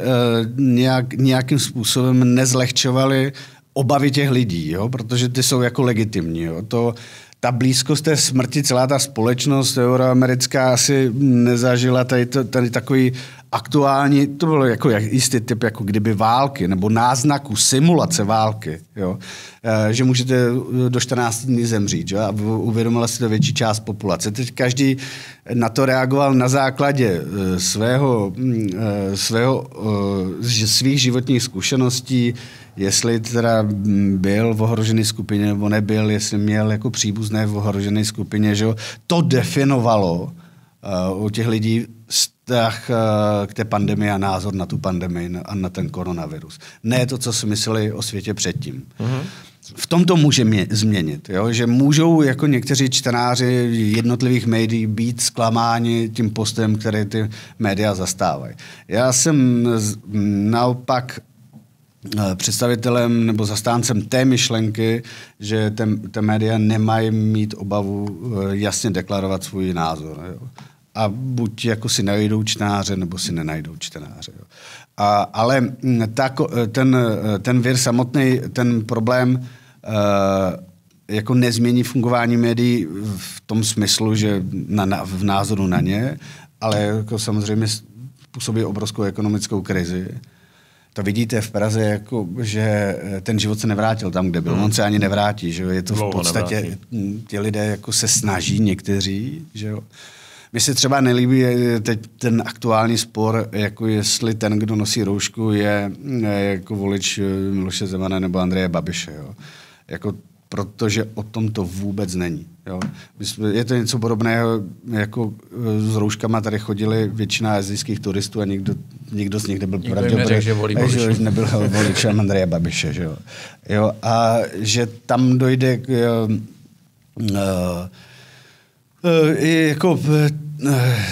nějak, nějakým způsobem nezlehčovali obavy těch lidí, jo? protože ty jsou jako legitimní. Jo? To, ta blízkost té smrti, celá ta společnost euroamerická asi nezažila tady, to, tady takový aktuální, to bylo jako jistý typ jako kdyby války, nebo náznaku, simulace války, jo? Eh, že můžete eh, do 14 dní zemřít jo? a uvědomila si to větší část populace. Teď každý na to reagoval na základě eh, svého, mm, svého svých životních zkušeností, jestli teda mm, byl v ohrožené skupině nebo nebyl, jestli měl jako příbuzné v ohrožené skupině, že jo? to definovalo u těch lidí vztah eh, k té pandemii a názor na tu pandemii a na ten koronavirus. Ne to, co si mysleli o světě předtím. Mm-hmm. V tom to může mě, změnit, jo? že můžou jako někteří čtenáři jednotlivých médií být zklamáni tím postem, který ty média zastávají. Já jsem naopak eh, představitelem nebo zastáncem té myšlenky, že te, média nemají mít obavu eh, jasně deklarovat svůj názor. Jo? a buď jako si najdou čtenáře, nebo si nenajdou čtenáře. Jo. A, ale mm, ta, ten, ten vir samotný, ten problém uh, jako nezmění fungování médií v tom smyslu, že na, na, v názoru na ně, ale jako samozřejmě působí obrovskou ekonomickou krizi. To vidíte v Praze, jako, že eh, ten život se nevrátil tam, kde byl. Hmm. On se ani nevrátí. Že jo? Je to Dlouho v podstatě, nevrátí. ti lidé jako se snaží někteří, že jo? Mně se třeba nelíbí eh, teď ten aktuální spor, jako jestli ten, kdo nosí roušku, je eh, jako volič eh, Miloše Zemana nebo Andreje Babiše. Jo. Jako, protože o tom to vůbec není. Jo. je to něco podobného, jako s rouškama tady chodili většina azijských turistů a nikdo, nikdo z nich nebyl pravděpodobně, že volí Babiše. Že nebyl voličem Andreje Babiše. Že jo. Jo, a že tam dojde k... Jo, uh, Eh, je jako eh,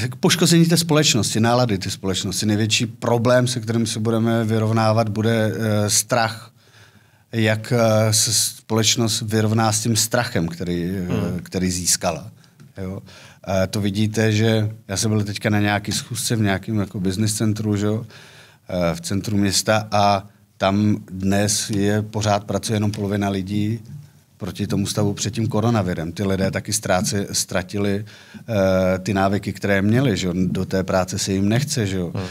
eh, k poškození té společnosti, nálady té společnosti. Největší problém, se kterým se budeme vyrovnávat, bude strach. Jak se společnost vyrovná s tím strachem, který, hmm. který získala. Jo? to vidíte, že já jsem byl teďka na nějaký schůzce v nějakém jako business centru, že? v centru města a tam dnes je pořád pracuje jenom polovina lidí, proti tomu stavu před tím koronavirem. Ty lidé taky ztráci, ztratili uh, ty návyky, které měli. Že? Do té práce se jim nechce. Že? Hmm. Uh,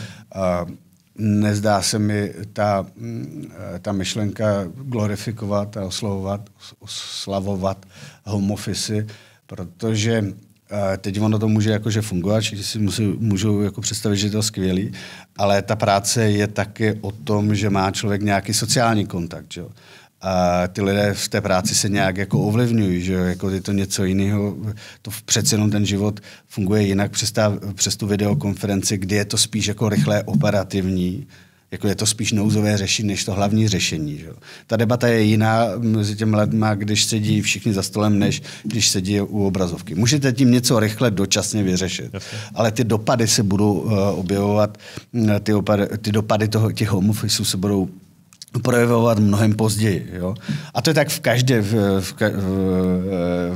nezdá se mi ta, eh, ta myšlenka glorifikovat a oslavovat, oslavovat home office, protože eh, teď ono to může jakože fungovat, že si musí, můžou jako představit, že je to skvělý, ale ta práce je taky o tom, že má člověk nějaký sociální kontakt. Že? a ty lidé v té práci se nějak jako ovlivňují, že jako je to něco jiného, to přece jenom ten život funguje jinak přes, ta, přes tu videokonferenci, kdy je to spíš jako rychlé operativní, jako je to spíš nouzové řešení, než to hlavní řešení. Že? Ta debata je jiná mezi těmi lidmi, když sedí všichni za stolem, než když sedí u obrazovky. Můžete tím něco rychle dočasně vyřešit, ale ty dopady se budou uh, objevovat, eh, ty, opady, ty dopady toho, těch home se budou projevovat mnohem později. Jo? A to je tak v každé, v, v,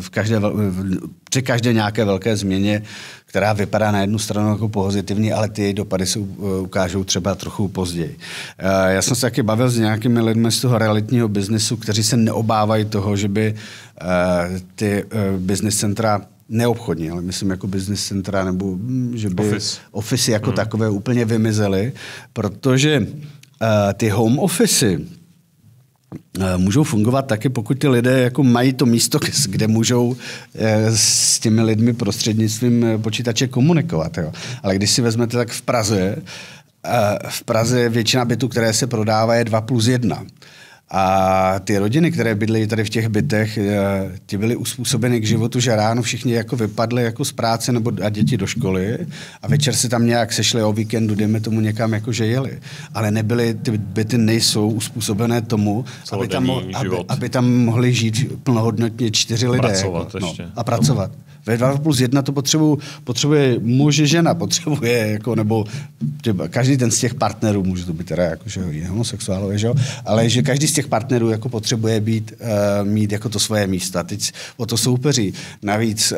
v každé, v, při každé nějaké velké změně, která vypadá na jednu stranu jako pozitivní, ale ty dopady se eh, ukážou třeba trochu později. Eh, já jsem se taky bavil s nějakými lidmi z toho realitního biznesu, kteří se neobávají toho, že by eh, ty business centra neobchodní, ale myslím jako business centra nebo hm, že by office, office jako hmm. takové úplně vymizely, protože Eh, ty home office eh, můžou fungovat taky, pokud ty lidé jako mají to místo, kde můžou eh, s těmi lidmi prostřednictvím počítače komunikovat. Jo. Ale když si vezmete, tak v Praze v Praze většina bytů, které se prodává, je 2 plus 1. A ty rodiny, které bydlí tady v těch bytech, eh, ti byly uspůsobeny k životu, že ráno všichni jako vypadli jako z práce nebo a děti do školy a večer se tam nějak sešli o víkendu, dejme tomu někam, jako že jeli. Ale nebyly, ty byty nejsou uspůsobené tomu, aby tam, aby, aby tam mohli žít plnohodnotně čtyři lidé. Pracovat jako, no, A pracovat. Tomu. Ve 2 plus 1 to potřebuje, potřebuje muž, žena potřebuje, jako, nebo třeba, každý ten z těch partnerů, může to být teda jako, že je homosexuálové, že? ale že každý z těch partnerů jako potřebuje být, uh, mít jako to svoje místo. A teď o to soupeří. Navíc uh,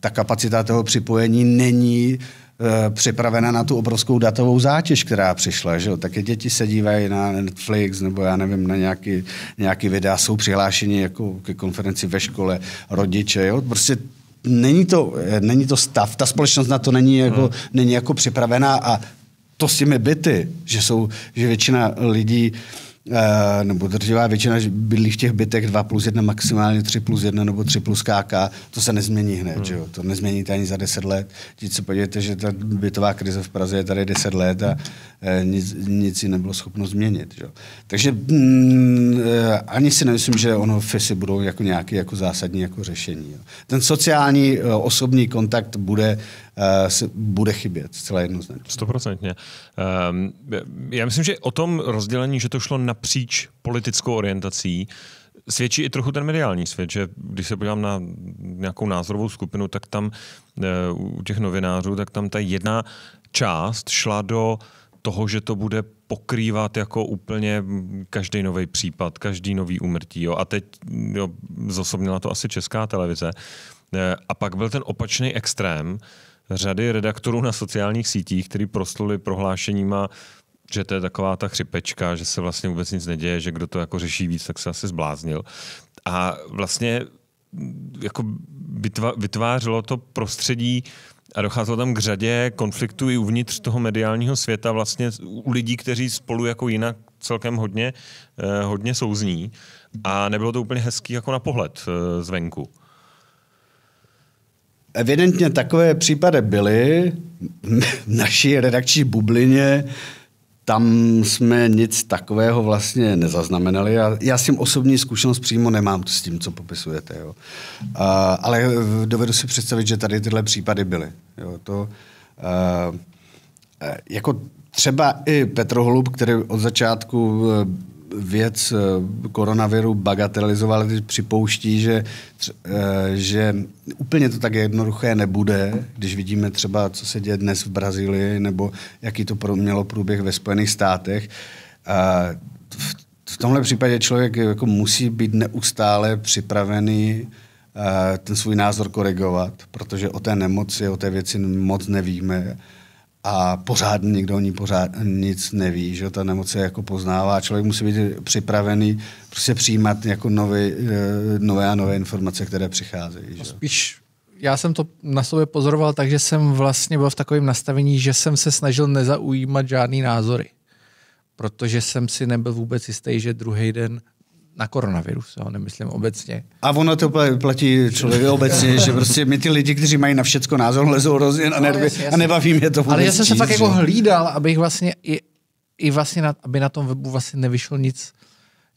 ta kapacita toho připojení není uh, Eh, připravena na tu obrovskou datovou zátěž, která přišla. Že Taky děti se dívají na Netflix nebo já nevím, na nějaký, nějaký videa, jsou přihlášeni jako ke konferenci ve škole, rodiče. Jo? Prostě není to, eh, není to stav, ta společnost na to není jako, hmm. není jako připravená a to s těmi byty, že, jsou, že většina lidí Eh, nebo drživá většina bydlí v těch bytech 2 plus 1, maximálně 3 plus 1 nebo 3 plus KK, to se nezmění hned, hmm. že jo? to nezměníte ani za 10 let. Teď se podívejte, že ta bytová krize v Praze je tady 10 let a eh, nic, nic ji nebylo schopno změnit. Že jo? Takže mm, eh, ani si nemyslím, že ono FISy budou jako nějaké jako zásadní jako řešení. Jo? Ten sociální eh, osobní kontakt bude Eh, se bude chybět zcela jednoznačně. Stoprocentně. Ehm, já myslím, že o tom rozdělení, že to šlo napříč politickou orientací, svědčí i trochu ten mediální svět, že když se podívám na nějakou názorovou skupinu, tak tam eh, u těch novinářů, tak tam ta jedna část šla do toho, že to bude pokrývat jako úplně každý nový případ, každý nový úmrtí. Jo. A teď jo, zosobnila to asi česká televize. Eh, a pak byl ten opačný extrém, řady redaktorů na sociálních sítích, kteří prosluli prohlášeníma, že to je taková ta chřipečka, že se vlastně vůbec nic neděje, že kdo to jako řeší víc, tak se asi zbláznil. A vlastně mm, jako vytvářelo to prostředí a docházelo tam k řadě konfliktů i uvnitř toho mediálního světa vlastně u lidí, kteří spolu jako jinak celkem hodně, eh, hodně souzní a nebylo to úplně hezký jako na pohled eh, zvenku. Evidentně takové případy byly v naší redakční bublině, tam jsme nic takového vlastně nezaznamenali. Já, já s tím osobní zkušenost přímo nemám s tím, co popisujete. Jo. A, ale dovedu si představit, že tady tyhle případy byly. Jo. To, a, jako třeba i Petr Holub, který od začátku věc eh, koronaviru bagatelizoval, když připouští, že, eh, že úplně to tak jednoduché nebude, když vidíme třeba, co se děje dnes v Brazílii, nebo jaký to mělo průběh ve Spojených státech. V tomhle případě člověk jako musí být neustále připravený eh, ten svůj názor korigovat, protože o té nemoci, o té věci moc nevíme a pořád nikdo o ní pořád nic neví, že ta nemoc se jako poznává. Člověk musí být připravený prostě přijímat jako nové, eh, nové a nové informace, které přicházejí. Že? No spíš já jsem to na sobě pozoroval takže jsem vlastně byl v takovém nastavení, že jsem se snažil nezaujímat žádný názory. Protože jsem si nebyl vůbec jistý, že druhý den na koronavirus, jo, nemyslím obecně. A ono to platí člověk obecně, že prostě my ty lidi, kteří mají na všecko názor, lezou hrozně na no, a, nervy, no, a nebaví mě to vůbec Ale já jsem se fakt jako hlídal, abych vlastně i, i vlastně, na, aby na tom webu vlastně nevyšlo nic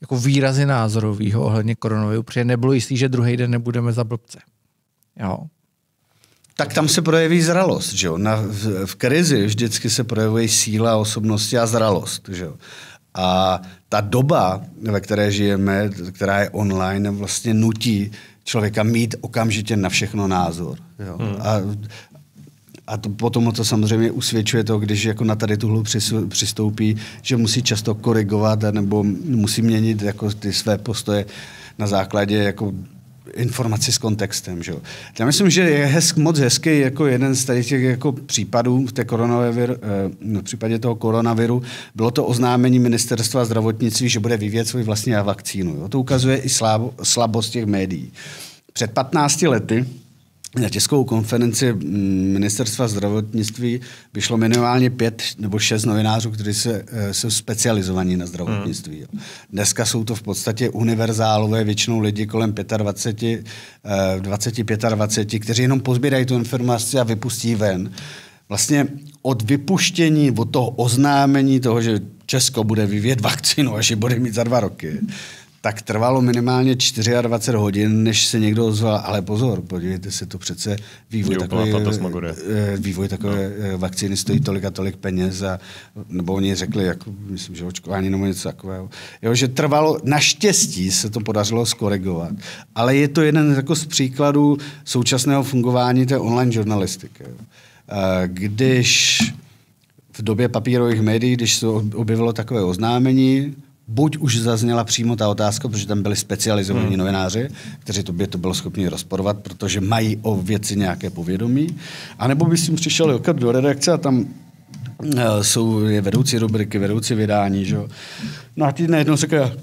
jako výrazy názorového ohledně koronaviru, protože nebylo jistý, že druhý den nebudeme za blbce. Jo. Tak tam se projeví zralost, že jo? Na, v, v krizi vždycky se projevuje síla osobnosti a zralost, že jo? A ta doba, ve které žijeme, která je online, vlastně nutí člověka mít okamžitě na všechno názor. Jo. Hmm. A, a to potom to samozřejmě usvědčuje to, když jako na tady tuhle přistoupí, že musí často korigovat nebo musí měnit jako ty své postoje na základě jako informaci s kontextem. Že jo. Já myslím, že je hezk, moc hezký jako jeden z tady těch jako případů v, té koronavir, eh, no, v případě toho koronaviru bylo to oznámení ministerstva zdravotnictví, že bude vyvíjet svoji vlastní vakcínu. Jo. To ukazuje i slab, slabost těch médií. Před 15 lety na českou konferenci mm, ministerstva zdravotnictví by šlo minimálně pět nebo šest novinářů, kteří se, eh, jsou specializovaní na zdravotnictví. Mm. Dneska jsou to v podstatě univerzálové, většinou lidi kolem 25, 25, 20, kteří jenom pozbírají tu informaci a vypustí ven. Vlastně od vypuštění, od toho oznámení toho, že Česko bude vyvíjet vakcínu a že bude mít za dva roky, tak trvalo minimálně 24 hodin, než se někdo ozval, ale pozor, podívejte se, to přece vývoj jo, takové, eh, eh, vývoj takové no. Eh, vakcíny stojí tolik a tolik peněz a, nebo oni řekli, jako, myslím, že očkování nebo něco takového. Jo, že trvalo, naštěstí se to podařilo skoregovat, ale je to jeden jako z příkladů současného fungování té online žurnalistiky. Když v době papírových médií, když se objevilo takové oznámení, buď už zazněla přímo ta otázka, protože tam byli specializovaní hmm. novináři, kteří to by to bylo schopni rozporovat, protože mají o věci nějaké povědomí, anebo by si přišel Joker do redakce a tam eh, jsou je vedoucí rubriky, vedoucí vydání, že? No a ty najednou řekl,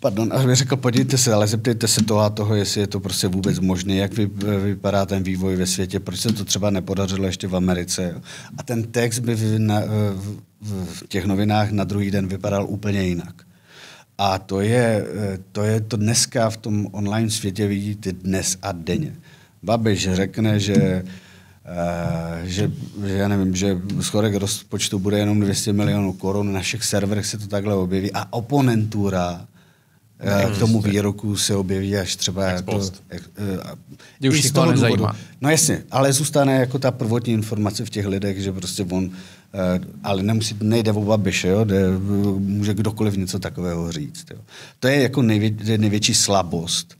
Pardon, a řekl, podívejte se, ale zeptejte se toho a toho, jestli je to prostě vůbec možné, jak vy, eh, vypadá ten vývoj ve světě, proč se to třeba nepodařilo ještě v Americe. Jo? A ten text by v, na, eh, v, v těch novinách na druhý den vypadal úplně jinak. A to je, eh, to je to dneska v tom online světě vidíte dnes a denně. Babiš řekne, že eh, že, že já nevím, že schodek rozpočtu bude jenom 200 milionů korun, na všech serverech se to takhle objeví a oponentura eh, k tomu prostě. výroku se objeví až třeba... To, ex, uh, už to No jasně, ale zůstane jako ta prvotní informace v těch lidech, že prostě on Eh, ale nemusí, nejde o Babiše, jo, jde, může kdokoliv něco takového říct. Jo. To je jako nejvě, největší slabost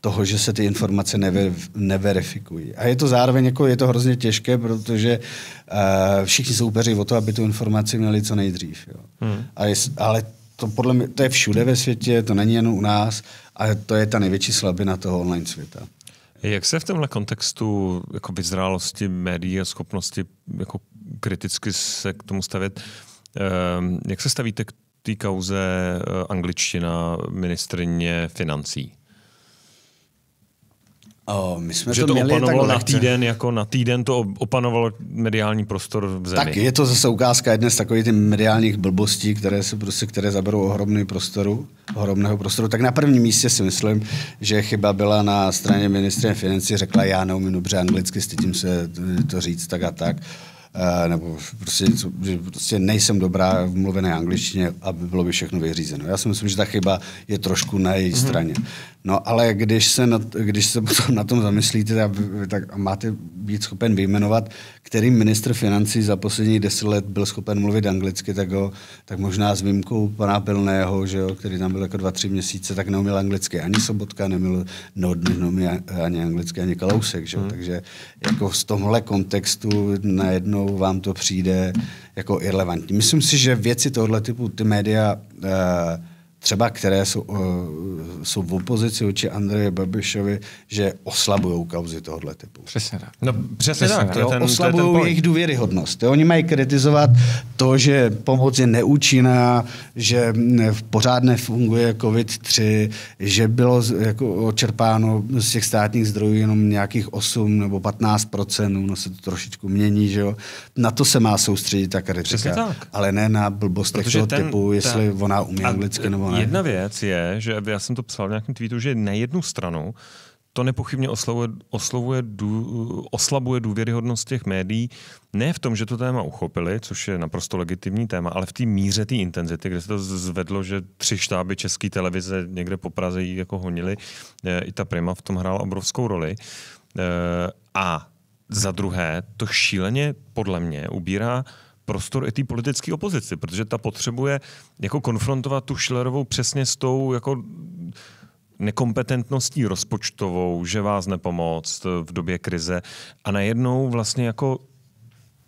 toho, že se ty informace never, neverifikují. A je to zároveň jako, je to hrozně těžké, protože uh, všichni soupeři o to, aby tu informaci měli co nejdřív. Jo. Hmm. A je, ale to podle mě, to je všude ve světě, to není jen u nás, a to je ta největší slabina toho online světa. Jak se v tomhle kontextu jako vyzrálosti médií a schopnosti jako kriticky se k tomu stavět, ehm, jak se stavíte k té kauze eh, angličtina ministrině financí? my jsme že to, to měli opanovalo na týden, jako na týden to opanovalo mediální prostor v zemi. Tak je to zase ukázka jedné z takových mediálních blbostí, které, se prostě, které zaberou ohromný prostoru, ohromného prostoru. Tak na prvním místě si myslím, že chyba byla na straně ministra financí, řekla já neumím dobře anglicky, stydím se to říct tak a tak. Uh, Eh, nebo prostě, že prostě nejsem dobrá v mluvené angličtině, aby bylo by všechno vyřízeno. Já si myslím, že ta chyba je trošku na její mhm. straně. No ale když se, na, když se potom na tom zamyslíte, tak máte být schopen vyjmenovat, který ministr financí za poslední deset let byl schopen mluvit anglicky, tak, ho, tak možná s výjimkou pana Pilného, že jo, který tam byl jako dva, tři měsíce, tak neuměl anglicky. Ani Sobotka neuměl no, neumí ani anglicky, ani Kalousek. Že jo? Mhm. Takže jako z tomhle kontextu najednou najednou vám to přijde jako irrelevantní. Myslím si, že věci tohoto typu ty média uh, třeba které jsou, uh, jsou v opozici uči Andreje Babišovi, že oslabují kauzy tohoto typu. Přesně tak. No, přesně, přesně tak. tak. Jo, ten, oslabují ten jejich důvěryhodnost. Jo, oni mají kritizovat to, že pomoc je neúčinná, že pořád nefunguje COVID-3, že bylo jako čerpáno z těch státních zdrojů jenom nějakých 8 nebo 15 No, se to trošičku mění, že jo. Na to se má soustředit ta kritika. Přesně tak. Ale ne na blbostech toho ten, typu, jestli ta... ona umí anglicky nebo ne ale... Jedna věc je, že já jsem to psal v nějakém tweetu, že na jednu stranu to nepochybně oslavuje, oslavuje, dů, oslabuje důvěryhodnost těch médií, ne v tom, že to téma uchopili, což je naprosto legitimní téma, ale v té míře té intenzity, kde se to zvedlo, že tři štáby české televize někde po Praze jí jako honili, e, i ta Prima v tom hrála obrovskou roli. E, a za druhé, to šíleně podle mě ubírá uh, prostor i té politické opozici, protože ta potřebuje jako konfrontovat tu Schillerovou přesně s tou jako nekompetentností rozpočtovou, že vás nepomoct v době krize a najednou vlastně jako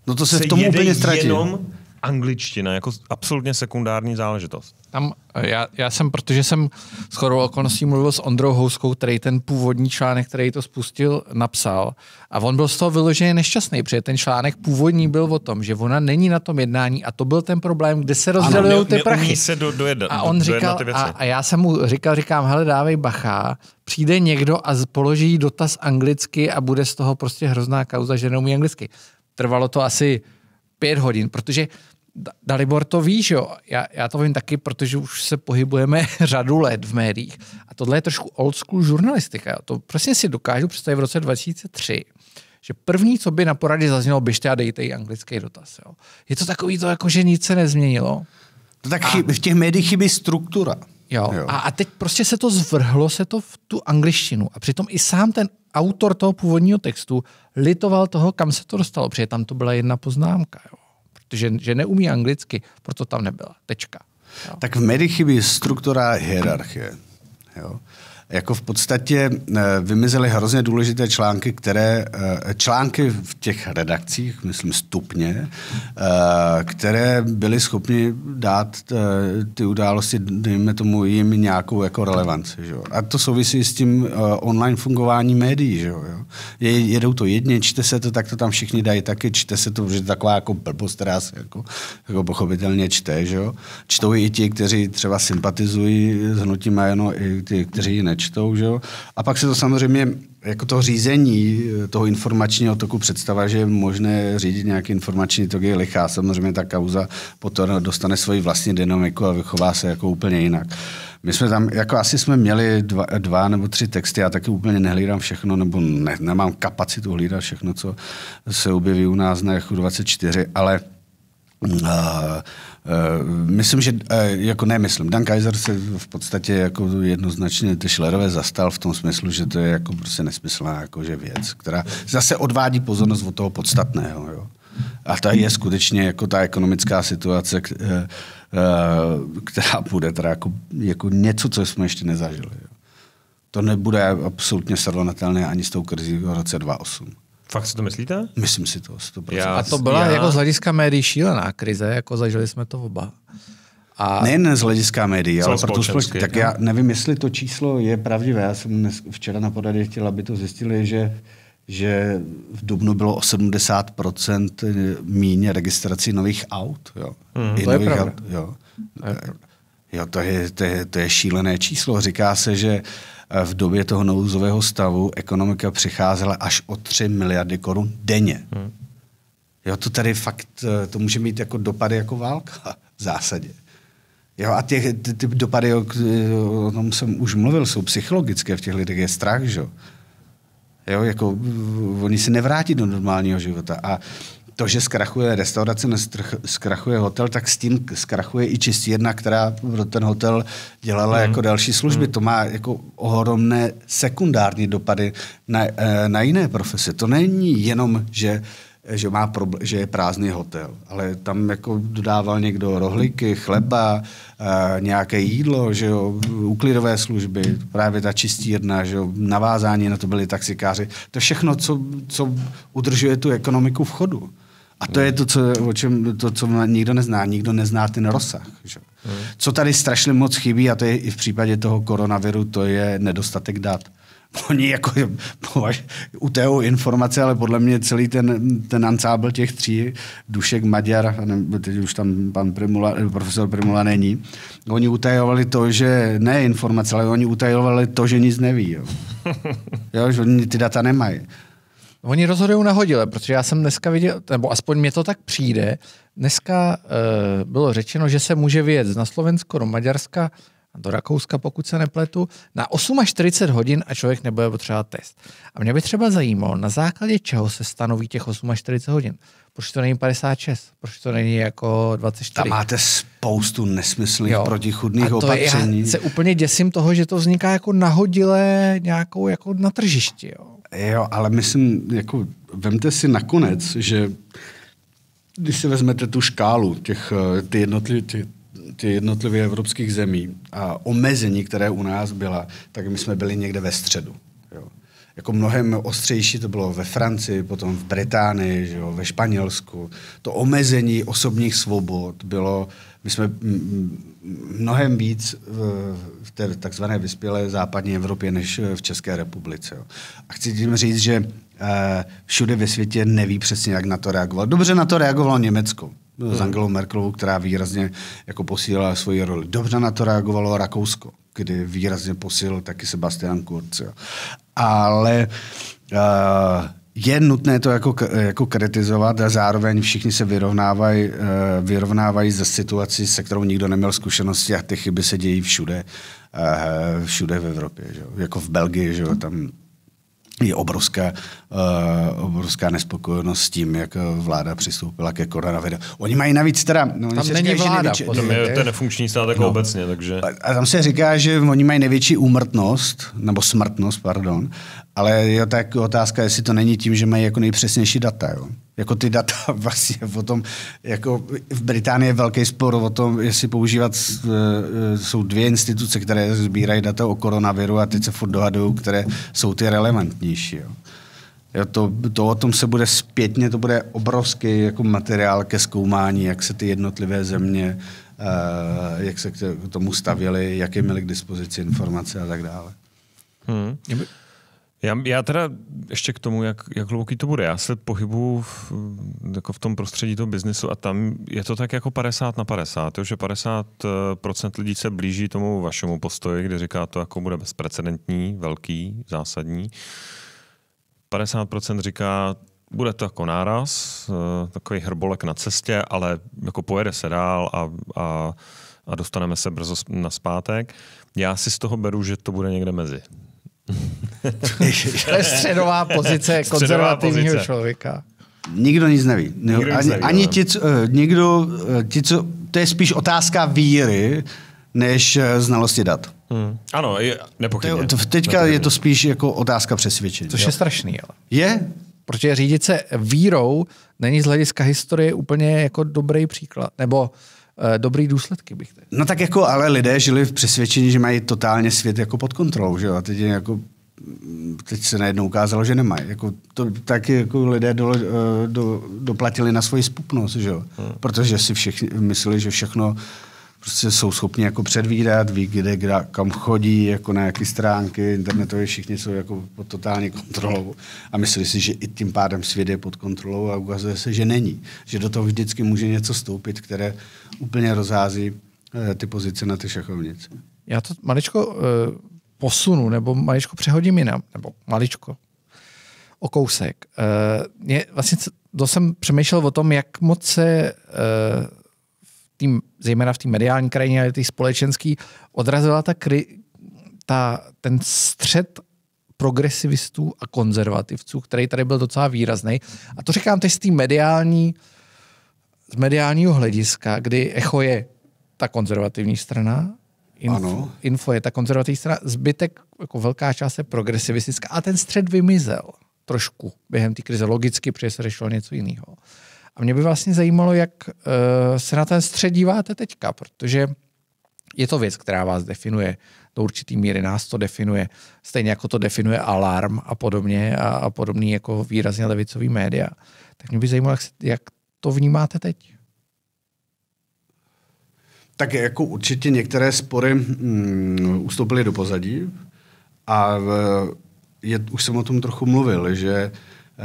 No to se, se v tom úplně ztratí. Jenom angličtina jako absolutně sekundární záležitost. Tam eh, já, já jsem, protože jsem s chorou okolností mluvil s Ondrou Houskou, který ten původní článek, který to spustil, napsal. A on byl z toho vyloženě nešťastný, protože ten článek původní byl o tom, že ona není na tom jednání a to byl ten problém, kde se rozdělují ty prachy. Se do, dojeda, a on říkal, ty věci. A, a já jsem mu říkal, říkám, hele, dávej bacha, přijde někdo a položí dotaz anglicky a bude z toho prostě hrozná kauza, že neumí anglicky. Trvalo to asi pět hodin, protože Dalibor to ví, že jo? Já, já to vím taky, protože už se pohybujeme řadu let v médiích. A tohle je trošku old school žurnalistika. Jo? To přesně si dokážu představit v roce 2003, že první, co by na poradě zaznělo, byste a dejte jí anglický dotaz. Jo? Je to takový to, jako, že nic se nezměnilo. To tak a... chyb, v těch médiích chybí struktura. Jo. jo. A, a teď prostě se to zvrhlo, se to v tu angličtinu. A přitom i sám ten autor toho původního textu litoval toho, kam se to dostalo, protože tam to byla jedna poznámka. Jo že, že neumí anglicky, proto tam nebyla. Tečka. Jo. Tak v médii chybí struktura hierarchie. Jo? jako v podstatě eh, vymizely hrozně důležité články, které, eh, články v těch redakcích, myslím stupně, eh, které byly schopni dát ty události, dejme tomu jim nějakou jako relevanci. Že? A to souvisí s tím online fungování médií. Že? Je, jedou to jedně, čte se to, tak to tam všichni dají taky, čte se to, že taková jako blbost, která se jako, jako pochopitelně čte. Že? Čtou i ti, kteří třeba sympatizují s hnutím a jenom i ti, kteří ne, nečtou, že jo? A pak se to samozřejmě, jako to řízení eh, toho informačního toku představa, že je možné řídit nějaký informační tok je lichá. Samozřejmě ta kauza potom dostane svoji vlastní dynamiku a vychová se jako úplně jinak. My jsme tam, jako asi jsme měli dva, dva nebo tři texty, já taky úplně nehlídám všechno, nebo ne, nemám kapacitu hlídat všechno, co se objeví u nás na Echu 24, ale uh, Eh, myslím, že eh, jako nemyslím. Dan Kaiser se v podstatě jako jednoznačně ty Schlerové zastal v tom smyslu, že to je jako prostě nesmyslná jakože věc, která zase odvádí pozornost od toho podstatného. Jo. A ta je skutečně jako ta ekonomická situace, eh, která bude teda jako, jako něco, co jsme ještě nezažili. Jo. To nebude absolutně srovnatelné ani s tou krizí v roce 2008. Fakt si to myslíte? Myslím si to, 100%. Já, a to byla já... jako z hlediska médií šílená krize, jako zažili jsme to oba. A... Nejen z hlediska médií, ale pro tu společnost. Tak no. já nevím, jestli to číslo je pravdivé. Já jsem dnes, včera na poradě chtěl, aby to zjistili, že že v Dubnu bylo o 70 eh, míně registrací nových aut. Jo. Mm, I to, nových je aut jo. To, je jo, to, je, to, je, to je šílené číslo. Říká se, že uh, Eh, v době toho nouzového stavu ekonomika přicházela až o 3 miliardy korun denně. Hmm. Jo, to tady fakt, eh, to může mít jako dopady jako válka v zásadě. Jo, a těch, ty, ty dopady, o, o tom jsem už mluvil, jsou psychologické v těch lidech, je strach, že jo. Jo, jako oni se nevrátí do normálního života. A to, že zkrachuje restaurace, zkrachuje hotel, tak s tím zkrachuje i čistírna, která pro ten hotel dělala hmm. jako další služby. Hmm. To má jako ohromné sekundární dopady na, eh, na jiné profese. To není jenom, že že, má probl- že je prázdný hotel, ale tam jako dodával někdo rohlíky, chleba, e, nějaké jídlo, že jo, uklidové služby, právě ta čistírna, že jo, navázání na to byli taxikáři. To všechno, co, co udržuje tu ekonomiku v chodu. A to je to, co, o čem, to, co nikdo nezná. Nikdo nezná ten rozsah. Že? Hmm. Co tady strašně moc chybí, a to je i v případě toho koronaviru, to je nedostatek dat. Oni jako považ, informace, ale podle mě celý ten, ten ansábl těch tří, Dušek, Maďar, ne, teď už tam pan Primula, profesor Primula není, oni utajovali to, že ne informace, ale oni utajovali to, že nic neví. Jo, jo že oni ty data nemají. Oni rozhodují nahodile, protože já jsem dneska viděl, nebo aspoň mě to tak přijde, dneska uh, bylo řečeno, že se může vyjet na Slovensko, do Maďarska, do Rakouska, pokud se nepletu, na 40 hodin a člověk nebude potřebovat test. A mě by třeba zajímalo, na základě čeho se stanoví těch 40 hodin. Proč to není 56? Proč to není jako 24? Tam máte spoustu nesmyslných jo. protichudných a to opatření. Já se úplně děsím toho, že to vzniká jako nahodilé nějakou jako na tržišti. Jo. Jo, ale myslím, jako, vemte si nakonec, že když si vezmete tu škálu těch, eh, ty jednotlivé, ty, ty jednotlivé evropských zemí a omezení, které u nás byla, tak my jsme byli někde ve středu. Jo. Jako mnohem ostřejší to bylo ve Francii, potom v Británii, že jo, ve Španělsku. To omezení osobních svobod bylo my jsme mnohem víc v té takzvané vyspělé západní Evropě než eh, v České republice. A chci tím říct, že eh, všude ve světě neví přesně, jak na to reagovat. Dobře na to reagovalo Německo hmm. s Angelou Merkelovou, která výrazně jako posílila svoji roli. Dobře na to reagovalo Rakousko, kdy výrazně posílil taky Sebastian Kurz. Ale eh, je nutné to jako, jako kritizovat a zároveň všichni se vyrovnávají, eh, vyrovnávají ze situací, se kterou nikdo neměl zkušenosti a ty chyby se dějí všude, eh, všude v Evropě. Že? Jako v Belgii, že? tam je obrovská, eh, obrovská nespokojenost s tím, jak vláda přistoupila ke koronaviru. Oni mají navíc teda... No, tam není říká, vláda. Největši, tam je to nefunkční stát tak jako no. obecně, takže... A tam se říká, že oni mají největší úmrtnost, nebo smrtnost, pardon, ale je tak otázka, jestli to není tím, že mají jako nejpřesnější data. Jo? Jako ty data vlastně o tom, jako v Británii je velký spor o tom, jestli používat, eh, eh, jsou dvě instituce, které sbírají data o koronaviru a teď se furt dohadují, které jsou ty relevantnější. Jo? Jo, to, to o tom se bude zpětně, to bude obrovský jako materiál ke zkoumání, jak se ty jednotlivé země, uh, jak se k tomu stavěly, jaké měly k dispozici informace a tak dále. Hmm. Já, já teda ještě k tomu, jak, jak hluboký to bude. Já se pohybuju v, jako v tom prostředí toho biznesu a tam je to tak jako 50 na 50, jo? že 50% eh, lidí se blíží tomu vašemu postoji, kde říká to, jako bude bezprecedentní, velký, zásadní. 50% říká, bude to jako náraz, eh, takový hrbolek na cestě, ale jako pojede se dál a, a, a dostaneme se brzo na zpátek. Já si z toho beru, že to bude někde mezi. to je středová pozice konzervativního pozice. člověka. Nikdo nic neví. Nikdo ani, neví, ani ti, co, eh, nikdo, eh, ti, co, to je spíš otázka víry, než eh, znalosti dat. Hmm. Ano, je, nepochybně. teďka nepochybně. je to spíš jako otázka přesvědčení. Což jo. je strašný, ale. Je? Protože řídit se vírou není z hlediska historie úplně jako dobrý příklad. Nebo dobrý důsledky bych teď. No tak jako, ale lidé žili v přesvědčení, že mají totálně svět jako pod kontrolou, že A teď je jako teď se najednou ukázalo, že nemají. Jako, to taky jako lidé do, eh, do, doplatili na svoji spupnost, že jo? Hmm. protože si všichni mysleli, že všechno prostě jsou schopni jako předvídat, ví, kde, kde, kam chodí, jako na jaké stránky internetové, všichni jsou jako pod totální kontrolou a myslí si, že i tím pádem svět je pod kontrolou a ukazuje se, že není. Že do toho vždycky může něco stoupit, které úplně rozhází eh, ty pozice na ty šachovnice. Já to maličko eh, posunu nebo maličko přehodím jinam, nebo maličko, o kousek. Eh, mě vlastně to jsem přemýšlel o tom, jak moc se eh, v tým, zejména v té mediální krajině, ale té společenský, odrazila ta, kry ta, ten střed progresivistů a konzervativců, který tady byl docela výrazný. A to říkám teď z té mediální, z mediálního hlediska, kdy echo je ta konzervativní strana Info, ano. info je ta konzervativní strana, zbytek, jako velká část je progresivistická a ten střed vymizel trošku během té krize, logicky, protože se řešilo něco jiného. A mě by vlastně zajímalo, jak uh, se na ten střed díváte teďka, protože je to věc, která vás definuje do určitý míry, nás to definuje, stejně jako to definuje alarm a podobně a, a podobný jako výrazně levicový média. Tak mě by zajímalo, jak, jak to vnímáte teď tak jako určitě některé spory mm, ustoupily do pozadí a v, e, je, už jsem o tom trochu mluvil, že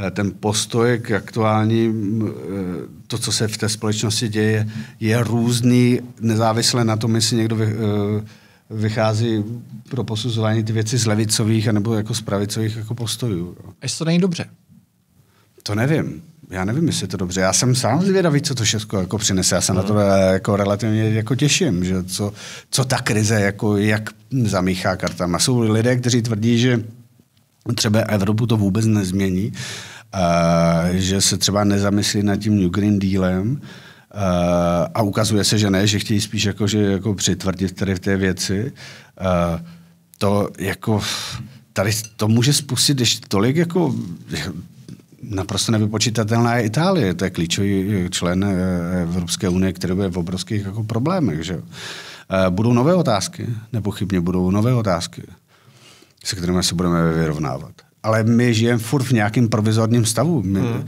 e, ten postoj k aktuální, e, to, co se v té společnosti děje, je různý, nezávisle na tom, jestli někdo vy, vychází pro posuzování ty věci z levicových anebo jako z pravicových jako postojů. Až to není dobře. To nevím já nevím, jestli je to dobře. Já jsem sám zvědavý, co to všechno jako přinese. Já se hmm. na to eh, jako relativně jako těším, že co, co ta krize, jako jak zamíchá kartama. Jsou lidé, kteří tvrdí, že třeba Evropu to vůbec nezmění, a, eh, že se třeba nezamyslí nad tím New Green Dealem, Uh, a ukazuje se, že ne, že chtějí spíš jako, že jako přitvrdit tady v té věci. Uh, to jako tady to může spustit ještě tolik jako naprosto nevypočítatelná je Itálie. To je klíčový eh, člen eh, Evropské unie, který bude v obrovských jako problémech. Že? Eh, budou nové otázky, nepochybně budou nové otázky, se kterými se budeme vyrovnávat. Ale my žijeme furt v nějakém provizorním stavu. My, hmm.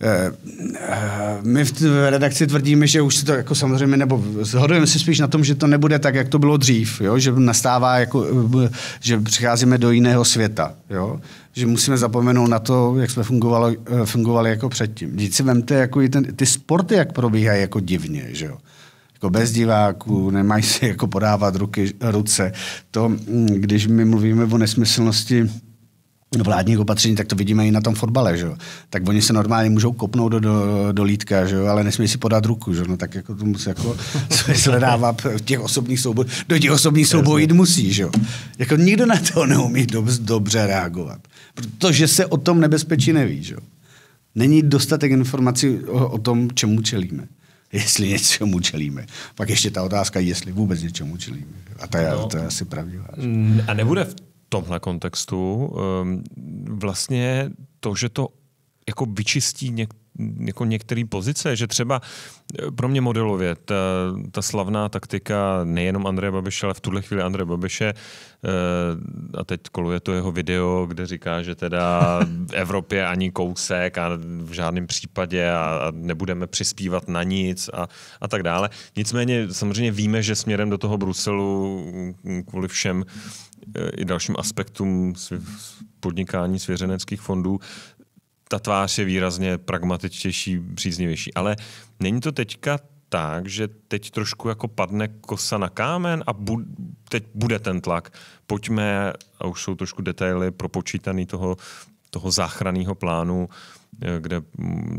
Eh, eh, my v redakci tvrdíme, že už se to jako samozřejmě, nebo zhodujeme si spíš na tom, že to nebude tak, jak to bylo dřív, jo? že nastává, jako, eh, že přicházíme do jiného světa, jo? že musíme zapomenout na to, jak jsme fungovali, fungovali jako předtím. Vždyť si vemte, jako i ten, ty sporty, jak probíhají jako divně, že jo? jako bez diváků, nemají si jako podávat ruky, ruce. To, mm, když my mluvíme o nesmyslnosti vládních opatření, tak to vidíme i na tom fotbale, že jo. Tak oni se normálně můžou kopnout do, do, do lítka, že jo, ale nesmí si podat ruku, že jo. No tak jako to musí jako sledává v těch osobních soubojů, do těch osobních soubojů jít musí, že jo. Jako nikdo na to neumí dob, dobře reagovat, protože se o tom nebezpečí neví, že jo. Není dostatek informací o, o tom, čemu čelíme jestli něčemu čelíme. Pak ještě ta otázka, jestli vůbec něčemu čelíme. A ta, je, no. to je asi pravdivá. Že? Mm, a nebude v tomhle kontextu ehm, vlastně to, že to jako vyčistí něk, jako některé pozice, že třeba e, pro mě modelově ta, ta slavná taktika nejenom Andreje Babiše, ale v tuhle chvíli Andreje Babiše e, a teď koluje to jeho video, kde říká, že teda v Evropě ani kousek a v žádném případě a, a nebudeme přispívat na nic a, a tak dále. Nicméně samozřejmě víme, že směrem do toho Bruselu kvůli všem i dalším aspektům podnikání svěřeneckých fondů, ta tvář je výrazně pragmatičtější, příznivější. Ale není to teďka tak, že teď trošku jako padne kosa na kámen a bu- teď bude ten tlak. Pojďme, a už jsou trošku detaily propočítaný toho, toho záchranného plánu, kde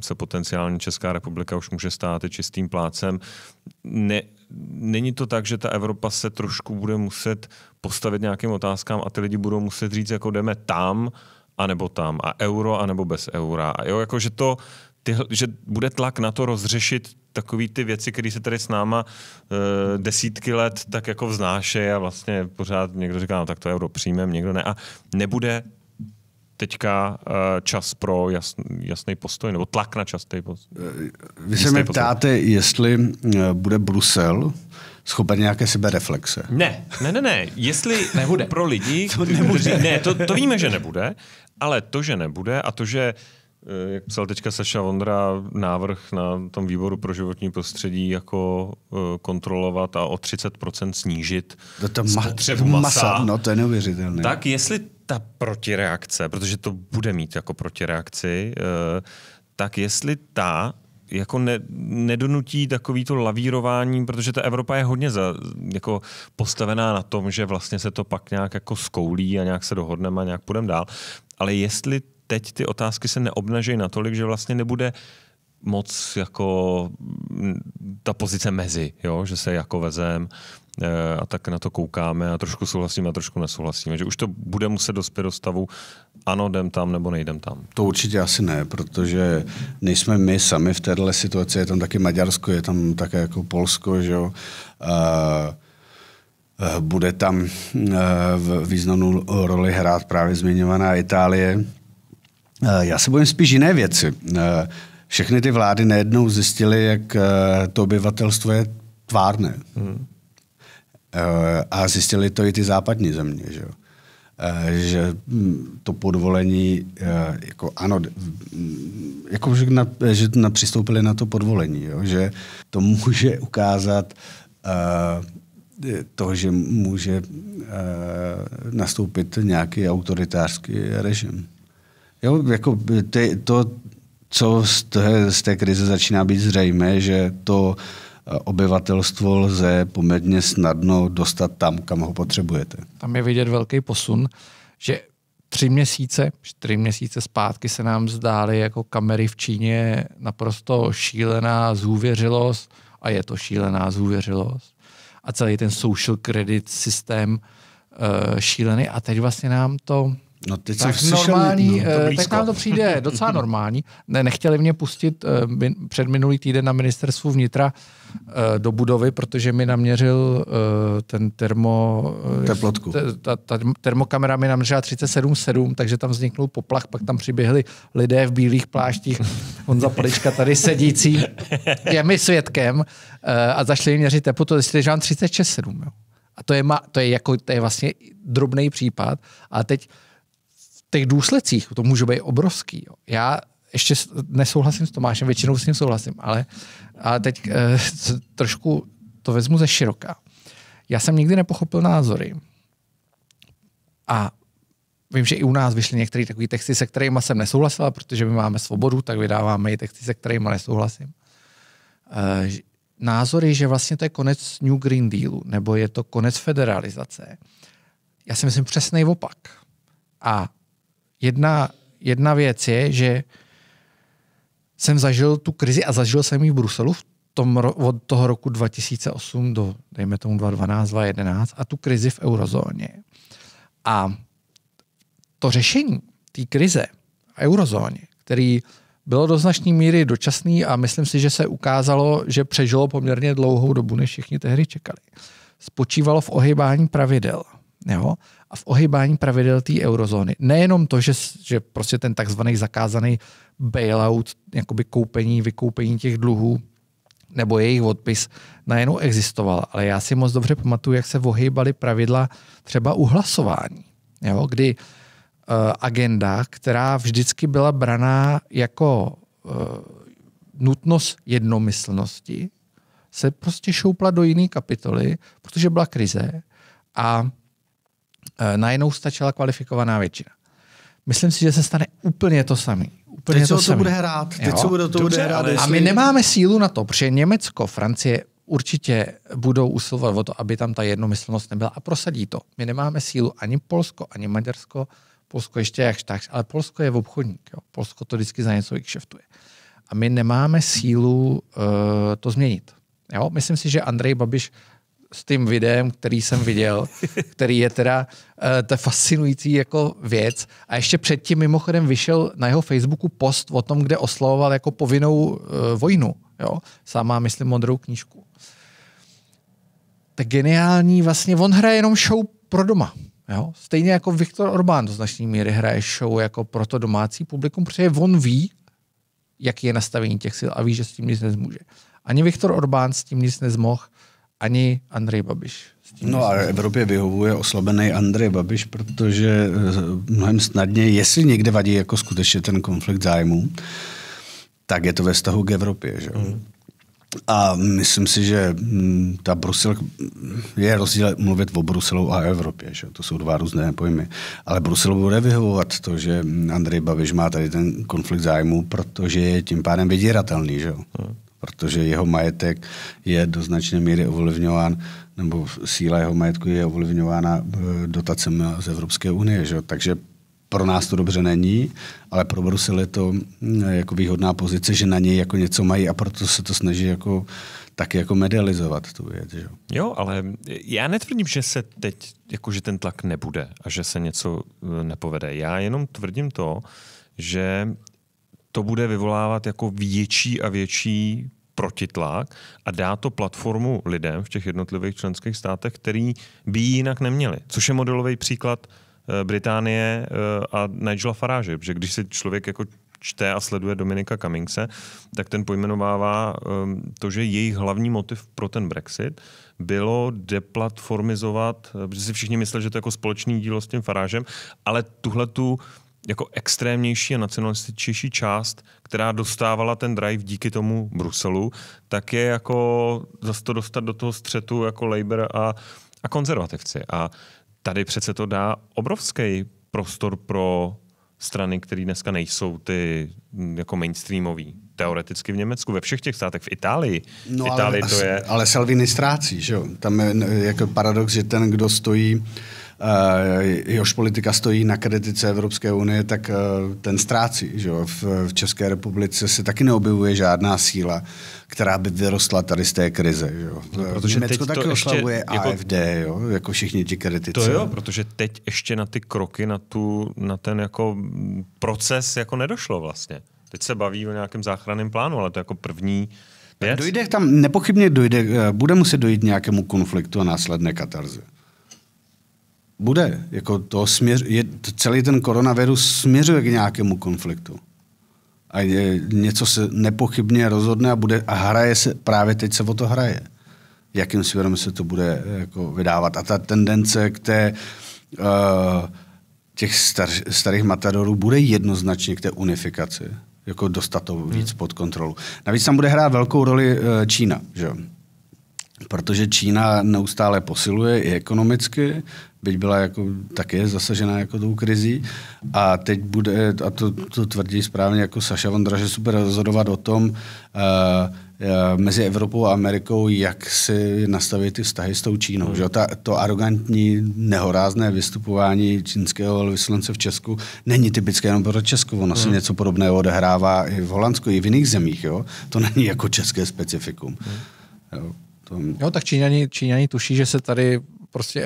se potenciálně Česká republika už může stát čistým plácem. Ne, není to tak, že ta Evropa se trošku bude muset postavit nějakým otázkám a ty lidi budou muset říct, jako jdeme tam, nebo tam, a euro, a nebo bez eura. A jo, jako, že to, ty, že bude tlak na to rozřešit takové ty věci, které se tady s náma e, desítky let tak jako vznášejí a vlastně pořád někdo říká, no tak to euro přijmem, někdo ne. A nebude teďka uh, čas pro jasn, jasný postoj, nebo tlak na častý postoj? Eh, vy se mě ptáte, jestli bude Brusel schopen nějaké sebereflexe. Ne, ne, ne, ne. Jestli nebude. pro lidi, to nebude. Kteří, ne, to, to víme, že nebude, ale to, že nebude a to, že eh, jak psal teďka Saša Vondra návrh na tom výboru pro životní prostředí jako eh, kontrolovat a o 30% snížit to to ma- spotřebu masa, masa. No to je neuvěřitelné. Tak jestli ta protireakce, protože to bude mít jako protireakci, eh, tak jestli ta jako ne, nedonutí takový to lavírování, protože ta Evropa je hodně za, jako postavená na tom, že vlastně se to pak nějak jako skoulí a nějak se dohodneme a nějak půjdeme dál. Ale jestli teď ty otázky se neobnažejí natolik, že vlastně nebude moc jako ta pozice mezi, jo? že se jako vezem Eh, a tak na to koukáme a trošku souhlasíme a trošku nesouhlasíme. Že už to bude muset dospět do stavu, ano, jdem tam nebo nejdem tam. To určitě asi ne, protože nejsme my sami v této situaci, je tam taky Maďarsko, je tam také jako Polsko, že jo. A eh, eh, bude tam významnou roli hrát právě zmiňovaná Itálie. Já se bojím spíš jiné věci. Všechny ty vlády najednou zjistily, jak to obyvatelstvo je tvárné. Hmm. Eh, a zjistili to i ty západní země, že jo. Eh, že hm, to podvolení, eh, jako ano, hm, jako že, na, že na, přistoupili na to podvolení, jo? že to může ukázat uh, to, že může uh, nastoupit nějaký autoritářský režim. Jo, jako ty, to, co z té, z té krize začíná být zřejmé, že to uh, obyvatelstvo lze poměrně snadno dostat tam, kam ho potřebujete. Tam je vidět velký posun, že tři měsíce, čtyři měsíce zpátky se nám zdály jako kamery v Číně naprosto šílená zůvěřilost a je to šílená zůvěřilost a celý ten social credit systém eh, šílený a teď vlastně nám to No teď tak jsem normální, no, to eh, tak nám to přijde docela normální. Ne, nechtěli mě pustit uh, před minulý týden na ministerstvu vnitra uh, do budovy, protože mi naměřil uh, ten termo... Teplotku. Te, ta, ta termokamera mi naměřila 37,7, takže tam vzniknul poplach, pak tam přiběhli lidé v bílých pláštích. On za polička tady sedící je mi svědkem uh, a zašli měřit teplotu, zjistili, že mám 36,7. A to je, ma, to je, jako, to je vlastně drobný případ. A teď těch důsledcích to může být obrovský. Jo. Já ještě nesouhlasím s Tomášem, většinou s ním souhlasím, ale, ale teď e, trošku to vezmu ze široka. Já jsem nikdy nepochopil názory a vím, že i u nás vyšly některé takové texty, se kterými jsem nesouhlasil, protože my máme svobodu, tak vydáváme i texty, se kterými nesouhlasím. E, názory, že vlastně to je konec New Green Dealu, nebo je to konec federalizace. Já si myslím přesný opak. A jedna, jedna věc je, že jsem zažil tu krizi a zažil jsem ji v Bruselu v tom, od toho roku 2008 do, dejme tomu, 2012, 2011 a tu krizi v eurozóně. A to řešení té krize v eurozóně, který bylo do značné míry dočasný a myslím si, že se ukázalo, že přežilo poměrně dlouhou dobu, než všichni tehdy čekali. Spočívalo v ohybání pravidel. Jo? a v ohybání pravidel té eurozóny. Nejenom to, že, že prostě ten takzvaný zakázaný bailout, jakoby koupení, vykoupení těch dluhů nebo jejich odpis najednou existoval, ale já si moc dobře pamatuju, jak se ohybaly pravidla třeba u hlasování, jo? kdy uh, agenda, která vždycky byla braná jako uh, nutnost jednomyslnosti, se prostě šoupla do jiné kapitoly, protože byla krize a Eh, najednou stačila kvalifikovaná většina. Myslím si, že se stane úplně to samé. Úplně Teď to, se to bude hrát. Teď se bude to Dobře, bude hrát. Jestli... A my nemáme sílu na to, protože Německo, Francie určitě budou usilovat o to, aby tam ta jednomyslnost nebyla a prosadí to. My nemáme sílu ani Polsko, ani Maďarsko. Polsko ještě jakž tak, ale Polsko je v obchodník. Jo. Polsko to vždycky za něco vykšeftuje. A my nemáme sílu uh, to změnit. Jo? Myslím si, že Andrej Babiš s tím videem, který jsem viděl, který je teda uh, eh, ta fascinující jako věc. A ještě předtím mimochodem vyšel na jeho Facebooku post o tom, kde oslavoval jako povinnou uh, vojnu. Jo? Sám má, myslím, modrou knížku. Tak geniální vlastně, on hraje jenom show pro doma. Jo? Stejně jako Viktor Orbán do značné míry hraje show jako pro to domácí publikum, protože on ví, jaký je nastavení těch sil a ví, že s tím nic nezmůže. Ani Viktor Orbán s tím nic nezmohl, ani Andrej Babiš. No a Evropě vyhovuje oslabený Andrej Babiš, protože eh, mnohem snadně, jestli někde vadí jako skutečně ten konflikt zájmů, tak je to ve vztahu k Evropě. Že? Mm. A myslím si, že hm, ta Brusel je rozdíl mluvit o Bruselu a Evropě, že? to jsou dva různé pojmy. Ale Brusel bude vyhovovat to, že hm, Andrej Babiš má tady ten konflikt zájmu, protože je tím pádem vydíratelný. Že? Mm protože jeho majetek je do značné míry ovlivňován, nebo síla jeho majetku je ovlivňována eh, dotacemi z Evropské unie. Že? Takže pro nás to dobře není, ale pro Brusel je to eh, jako výhodná pozice, že na něj jako něco mají a proto se to snaží jako tak jako medializovat tu věc. Že? Jo, ale já netvrdím, že se teď, jako že ten tlak nebude a že se něco eh, nepovede. Já jenom tvrdím to, že to bude vyvolávat jako větší a větší protitlak a dá to platformu lidem v těch jednotlivých členských státech, který by ji jinak neměli. Což je modelový příklad eh, Británie eh, a Nigela Farage, že když se člověk jako čte a sleduje Dominika Cummingse, tak ten pojmenovává ehm, to, že jejich hlavní motiv pro ten Brexit bylo deplatformizovat, protože eh, si všichni mysleli, že to je jako společný dílo s tím Farážem, ale tuhle tu jako extrémnější a nacionalističtější část, která dostávala ten drive díky tomu Bruselu, tak je jako zase to dostat do toho střetu jako Labour a, a konzervativci. A tady přece to dá obrovský prostor pro strany, které dneska nejsou ty mm, jako mainstreamový. Teoreticky v Německu, ve všech těch státech, v Itálii. No, Itálii ale, to je... ale Salvini ztrácí, že jo? Tam je jako paradox, že ten, kdo stojí Eh, jehož politika stojí na kritice Evropské unie, tak eh, ten ztrácí. Že jo? V, České republice se taky neobjevuje žádná síla, která by vyrostla tady z té krize. Že jo? No, protože Německo taky oslavuje jako, AFD, jo? jako všichni ti kritici. To jo, protože teď ještě na ty kroky, na, tu, na ten jako proces jako nedošlo vlastně. Teď se baví o nějakém záchranném plánu, ale to jako první věc. Dojde tam, nepochybně dojde, eh, bude muset dojít nějakému konfliktu a následné katarze bude. Jako to směř, je, celý ten koronavirus směřuje k nějakému konfliktu. A je, něco se nepochybně rozhodne a, bude, a hraje se, právě teď se o to hraje. Jakým směrem se to bude eh, jako vydávat. A ta tendence k té, uh, těch star, starých matadorů bude jednoznačně k té unifikaci. Jako dostat to hmm. víc pod kontrolu. Navíc tam bude hrát velkou roli uh, Čína. Že? protože Čína neustále posiluje i ekonomicky byť byla jako také zasažená jako tou krizí. A teď bude, a to, to tvrdí správně jako Saša Vondra, že se bude rozhodovat o tom uh, uh, mezi Evropou a Amerikou, jak si nastaví ty vztahy s tou Čínou. Že? Ta, to arrogantní, nehorázné vystupování čínského vyslance v Česku není typické jenom pro Česko. Ono mm. se hmm. něco podobného odehrává i v Holandsku, i v jiných zemích. Jo? To není jako české specifikum. Hmm. Jo, to... jo, tak Číňani, Číňani tuší, že se tady prostě Evropa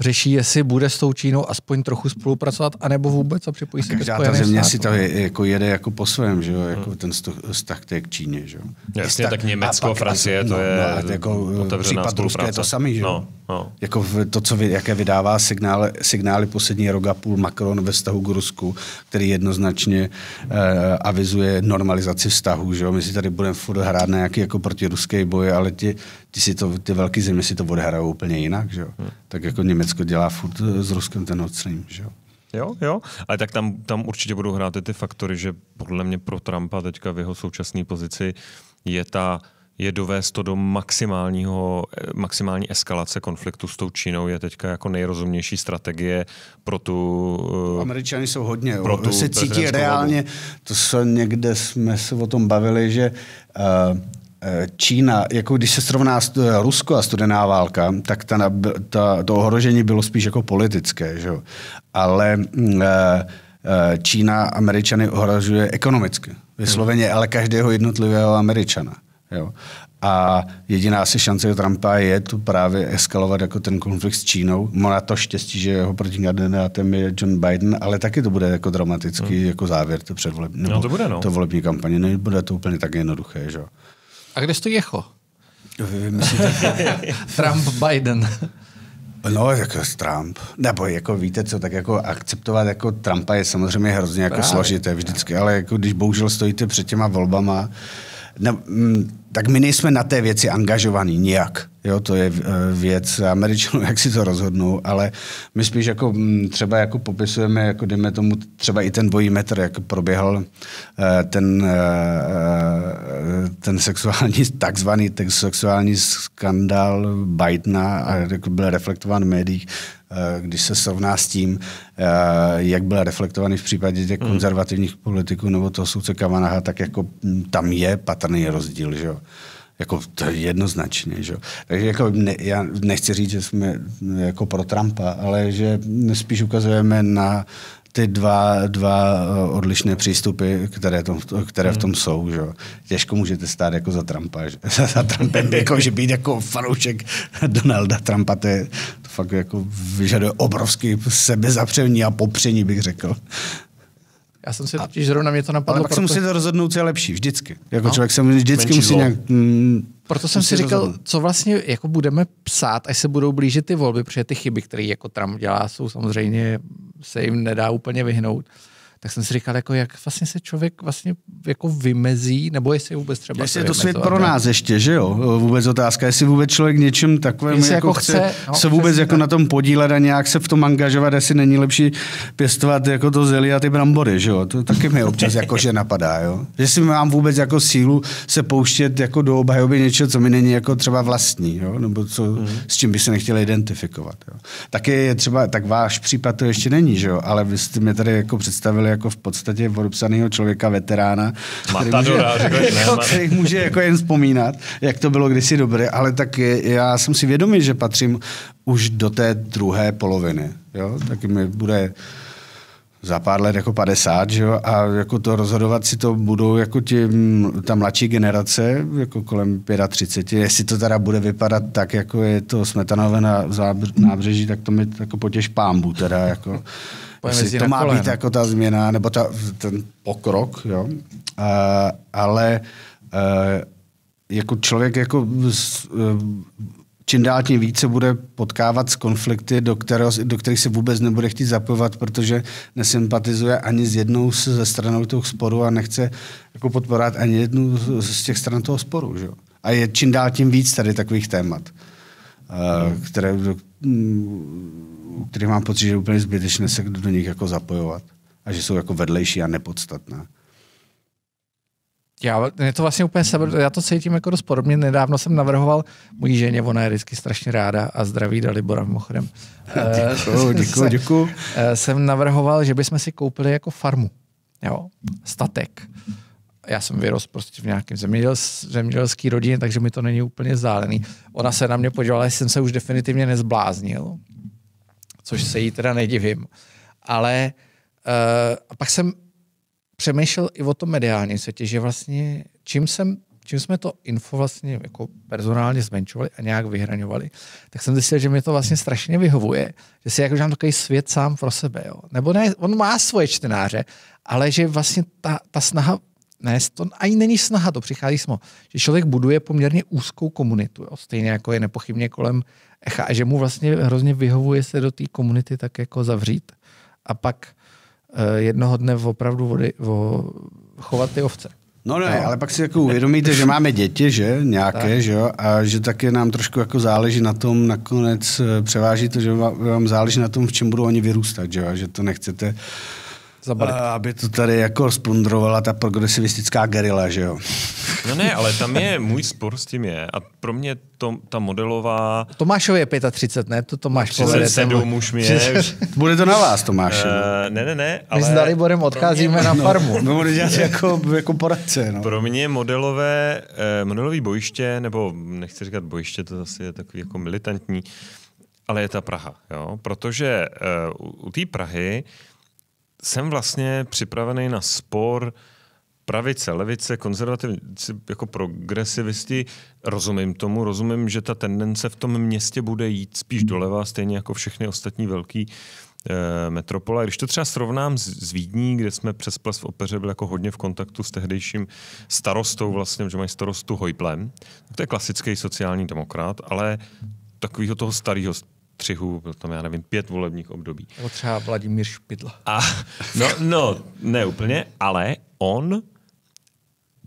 řeší, jestli bude s tou Čínou aspoň trochu spolupracovat, anebo vůbec a připojí se Každá ta země si to je, jako jede jako po svém, že jo? Hmm. Jako hmm. ten vztah k Číně. Že jo? Jasně, tak, Německo, a Francie, to no, je no, no, jako otevřená eh, případ Ruska je to samý, že jo? No, no. Jako v, to, co vy, jaké vydává signály, signály poslední rok a půl Macron ve vztahu k Rusku, který jednoznačně eh, avizuje normalizaci vztahu, že jo? My si tady budeme furt hrát na nějaký jako proti ruské boje, ale ti, ti si to, ty velké země si to odehrajou úplně jinak, že jo? Hmm. Tak jako Německo Německo dělá furt eh, s Ruskem ten Nord Stream, že jo? Jo, jo, ale tak tam, tam určitě budou hrát i ty faktory, že podle mě pro Trumpa teďka v jeho současné pozici je ta je dovést to do maximálního, eh, maximální eskalace konfliktu s tou Čínou je teďka jako nejrozumnější strategie pro tu... Eh, Američani jsou hodně, pro tu se cítí reálně, vodu. to se někde jsme se o tom bavili, že uh, Čína, jako když se srovná eh, Rusko a studená válka, tak ta, ta, to ohrožení bylo spíš jako politické, že? ale mm, eh, eh, Čína Američany ohrožuje ekonomicky, vysloveně, hmm. ale každého jednotlivého Američana. Jo. A jediná asi šance Trumpa je tu právě eskalovat jako ten konflikt s Čínou. Má na to štěstí, že jeho protikandidátem je John Biden, ale taky to bude jako dramatický hmm. jako závěr to předvolební. No, to bude, no. To volební kampaně, nebude to úplně tak jednoduché, že? A kde stojí Jecho? Eh, Trump, Biden. No, jako Trump. Nebo jako víte co, tak jako akceptovat jako Trumpa je samozřejmě hrozně jako Právě. složité vždycky, ale jako když bohužel stojíte před těma volbama, ne, mm, tak my nejsme na té věci angažovaní nijak. Jo, to je eh, věc Američanů, jak si to rozhodnou, ale my spíš jako mm, třeba jako popisujeme, jako dejme tomu třeba i ten dvojí metr, jak proběhl eh, ten, eh, ten sexuální, takzvaný ten sexuální skandál Bidena a jak byl reflektován v médiích, když se srovná s tím, jak byl reflektovaný v případě těch hmm. konzervativních politiků nebo toho soudce Kavanaha, tak jako mm, tam je patrný rozdíl. Že jo? Jako to je jednoznačně, že? Takže jako ne, já nechci říct, že jsme jako pro Trumpa, ale že spíš ukazujeme na ty dva, dva eh, odlišné přístupy, které, tom, které v tom jsou. Že? Těžko můžete stát jako za Trumpa, že? za Trumpem, jako, jako, že být jako fanoušek Donalda Trumpa, to, je, to fakt jako vyžaduje obrovský sebezapření a popření, bych řekl. Já jsem si totiž zrovna mě to napadlo. Ale pak proto... se musíte rozhodnout, co je lepší, vždycky. Jako no. člověk se vždycky Menší musí nějak... Mm, proto jsem si říkal, rozhodnout. co vlastně jako budeme psát, až se budou blížit ty volby, protože ty chyby, které jako Trump dělá, jsou samozřejmě, se jim nedá úplně vyhnout. Uh, tak jsem si říkal, jako jak vlastně se člověk vlastně jako vymezí, nebo jestli vůbec třeba... Jestli je to svět pro nás ještě, že jo? Vůbec otázka, jestli vůbec člověk něčem takovým. jako, jako chce, chce no, se vůbec jako na tom podílet a nějak se v tom angažovat, jestli není lepší pěstovat jako to zelí a ty brambory, že jo? To taky mi občas jako že napadá, jo? Jestli mám vůbec jako sílu se pouštět jako do obhajoby něčeho, co mi není jako třeba vlastní, jo? Nebo co, mm. hmm s čím by se nechtěl identifikovat, jo? Taky je třeba, tak váš případ to ještě není, že jo? Ale vy jste mě tady jako představili jako v podstatě odepsaného člověka, veterána, Matadora, který může, jako, který může jako jen vzpomínat, jak to bylo kdysi dobré, ale tak já jsem si vědomý, že patřím už do té druhé poloviny. Jo? Taky mi bude za pár let jako 50, že jo? a jako to rozhodovat si to budou jako ti, ta mladší generace, jako kolem 35, jestli to teda bude vypadat tak, jako je to Smetanové na nábřeží, tak to mi jako potěž pámbu teda, jako jestli to má být jako ta změna, nebo ta, ten pokrok, jo. Uh, ale uh, jako člověk jako uh, čím dál tím více bude potkávat s konflikty, do, kterého, do kterých se vůbec nebude chtít zapojovat, protože nesympatizuje ani s jednou ze stranou toho sporu a nechce jako podporovat ani jednu z, z těch stran toho sporu. Že? A je čím dál tím víc tady takových témat, hmm. které, u mm, kterých mám pocit, že je úplně zbytečné se do nich jako zapojovat a že jsou jako vedlejší a nepodstatná. Já, je to vlastně úplně sebe, já to cítím jako dost podobně. Nedávno jsem navrhoval mojí ženě, ona je vždycky strašně ráda a zdraví Dalibora mimochodem. Děkuji, děkuji, děkuji. Jsem navrhoval, že bychom si koupili jako farmu, jo, statek já jsem vyrost prostě v nějakém zemědělský, zemědělský rodině, takže mi to není úplně zdálený. Ona se na mě podívala, jestli jsem se už definitivně nezbláznil, což se jí teda nedivím. Ale uh, a pak jsem přemýšlel i o tom mediálním světě, že vlastně čím jsem čím jsme to info vlastně jako personálně zmenšovali a nějak vyhraňovali, tak jsem zjistil, že mi to vlastně strašně vyhovuje, že si jako žádám takový svět sám pro sebe. Jo. Nebo ne, on má svoje čtenáře, ale že vlastně ta, ta snaha ne, to ani není snaha, to přichází smo, že člověk buduje poměrně úzkou komunitu, jo, stejně jako je nepochybně kolem echa, a že mu vlastně hrozně vyhovuje se do té komunity tak jako zavřít a pak eh, jednoho dne opravdu vody, vo, chovat ty ovce. No, no ne, ale pak si jako uvědomíte, že máme děti, že, nějaké, tak. že jo, a že taky nám trošku jako záleží na tom, nakonec eh, převáží to, že vám záleží na tom, v čem budou oni vyrůstat, že jo, že to nechcete zabalit. A, eh, aby to tady jako spundrovala ta progresivistická gerila, že jo? No ne, ale tam je, můj spor s tím je, a pro mě to, ta modelová... Tomášovi je 35, ne? To Tomáš 37 no, už mě. Bude to na vás, Tomáš. Uh, no. eh, ne, ne, ne. Ale My s Daliborem odcházíme mě, na no, farmu. No, budeme dělat jako, jako poradce. No. Pro mě modelové, eh, modelové bojiště, nebo nechci říkat bojiště, to zase je takový jako militantní, ale je ta Praha, jo? Protože eh, u, u té Prahy eh, jsem vlastně připravený na spor pravice, levice, konzervativci, jako progresivisti, rozumím tomu, rozumím, že ta tendence v tom městě bude jít spíš doleva, stejně jako všechny ostatní velký e, eh, metropole. Když to třeba srovnám s, s Vídní, kde jsme přes ples v opeře byli jako hodně v kontaktu s tehdejším starostou, vlastně, že mají starostu Hojplem, to je klasický sociální demokrat, ale takového toho starého střihu, byl tam, já nevím, pět volebních období. Nebo třeba Vladimír Špidla. A, no, no, ne úplně, ale on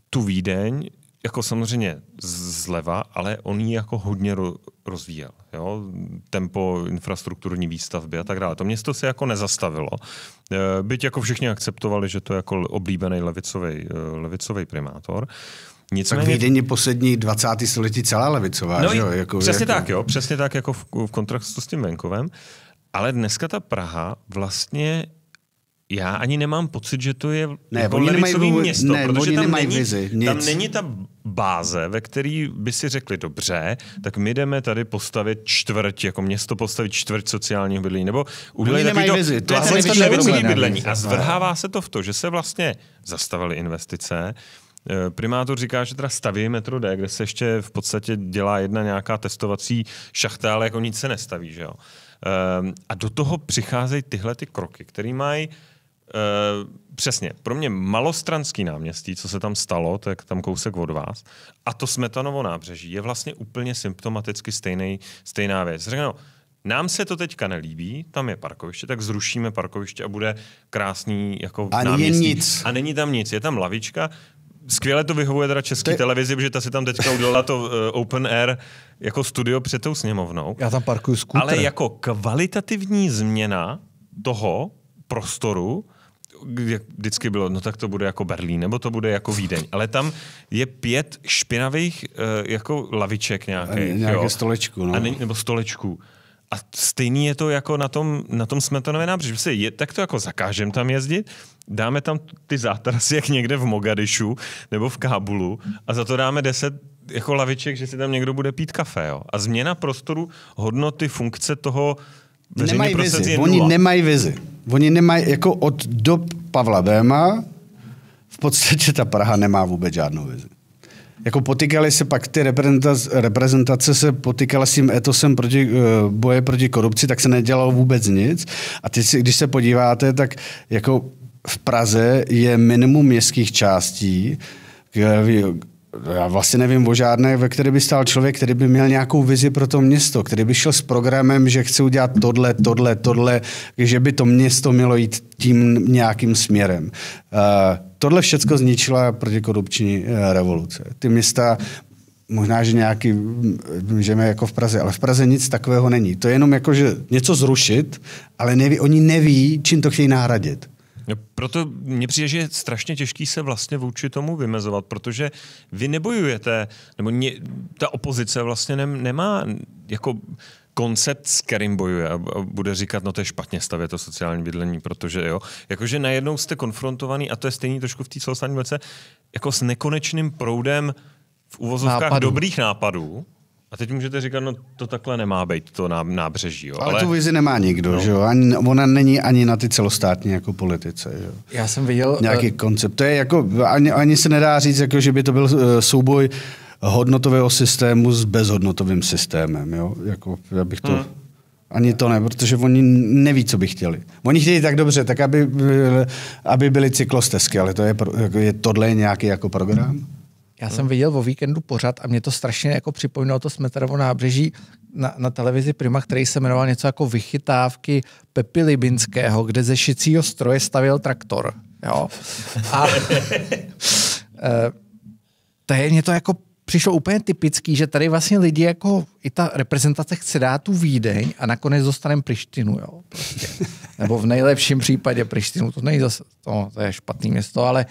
tu Vídeň, jako samozřejmě zleva, ale on ji jako hodně rozvíjel. Jo? Tempo infrastrukturní výstavby a tak dále. To město se jako nezastavilo. E, byť jako všichni akceptovali, že to je jako oblíbený levicový, e, levicový primátor. Nicméně... Tak Vídeň je poslední 20. století celá levicová, no, že jo? Jako, přesně jako... tak, jo, přesně tak, jako v, v kontrastu s tím venkovem. Ale dneska ta Praha vlastně já ani nemám pocit, že to je ne, jako oni nemají, město, ne, protože oni tam, nemají není, vizi, nic. tam není ta báze, ve který by si řekli, dobře, tak my jdeme tady postavit čtvrť, jako město postavit čtvrť sociálního bydlení, nebo udělají to, vizi, to, to je ten bydlení. A no. zvrhává se to v to, že se vlastně zastavily investice, Eh, primátor říká, že teda staví metro D, kde se ještě v podstatě dělá jedna nějaká testovací šachta, ale jako nic se nestaví, že jo. Eh, a do toho přicházejí tyhle ty kroky, které mají eh, přesně, pro mě malostranský náměstí, co se tam stalo, tak tam kousek od vás, a to smetanovo nábřeží je vlastně úplně symptomaticky stejný, stejná věc. Řekno, nám se to teďka nelíbí, tam je parkoviště, tak zrušíme parkoviště a bude krásný jako a náměstí. nic. A není tam nic, je tam lavička, skvěle to vyhovuje teda české Te... televizi, protože ta si tam teďka udělala to uh, open air jako studio před tou sněmovnou. Já tam parkuju skuter. Ale jako kvalitativní změna toho prostoru, jak vždycky bylo, no tak to bude jako Berlín, nebo to bude jako Vídeň. Ale tam je pět špinavých uh, jako laviček nějakých. Nějaké jo. stolečku. No. A ne, nebo stolečku. A stejný je to jako na tom, na tom smetanovém nábřeží. Prostě je, tak to jako zakážem tam jezdit, dáme tam ty zátarasy jak někde v Mogadišu nebo v Kábulu a za to dáme 10 jako laviček, že si tam někdo bude pít kafe. Jo? A změna prostoru, hodnoty, funkce toho nemají vizi. Oni nula. nemají vizi. Oni nemají, jako od dob Pavla Béma v podstatě ta Praha nemá vůbec žádnou vizi jako potýkali se pak ty reprezentace, reprezentace se potýkala s tím etosem proti, eh, boje proti korupci, tak se nedělalo vůbec nic. A teď, když se podíváte, tak jako v Praze je minimum městských částí, já vlastně nevím o žádné, ve které by stál člověk, který by měl nějakou vizi pro to město, který by šel s programem, že chce udělat tohle, tohle, tohle, že by to město mělo jít tím nějakým směrem. Uh, Tohle všechno zničila protikorupční eh, revoluce. Ty města možná, že nějaký, můžeme mm, jako v Praze, ale v Praze nic takového není. To je jenom jako, že něco zrušit, ale neví, oni neví, čím to chtějí nahradit. No, proto mně přijde, že je strašně těžký se vlastně vůči tomu vymezovat, protože vy nebojujete, nebo ně, ta opozice vlastně nemá jako koncept, s kterým bojuje a bude říkat, no to je špatně stavět to sociální bydlení, protože jo, jakože najednou jste konfrontovaný, a to je stejný trošku v té celostátní vlece, jako s nekonečným proudem v uvozovkách nápadů. dobrých nápadů, a teď můžete říkat, no to takhle nemá být, to na nábřeží. Jo. Ale, ale tu vizi nemá nikdo, no. že jo? Ani, ona není ani na ty celostátní jako politice. Že Já jsem viděl... Nějaký uh... koncept. To je jako, ani, ani se nedá říct, jako, že by to byl uh, souboj uh, hodnotového systému s bezhodnotovým systémem. Jo? Jako, já bych to... Hmm. Ani to ne, protože oni neví, co by chtěli. Oni chtějí tak dobře, tak aby, aby byly cyklostezky, ale to je, jako je tohle nějaký jako program. Já jsem viděl o víkendu pořád a mě to strašně jako připomínalo to Smetarovo nábřeží na, na televizi Prima, který se jmenoval něco jako vychytávky Pepy Libinského, kde ze šicího stroje stavěl traktor. Jo? A, e, to je mě to jako přišlo úplně typický, že tady vlastně lidi jako i ta reprezentace chce dát tu Vídeň a nakonec dostaneme Prištinu, jo. Prostě. Nebo v nejlepším případě Prištinu, to není zase, to, to je špatný město, ale,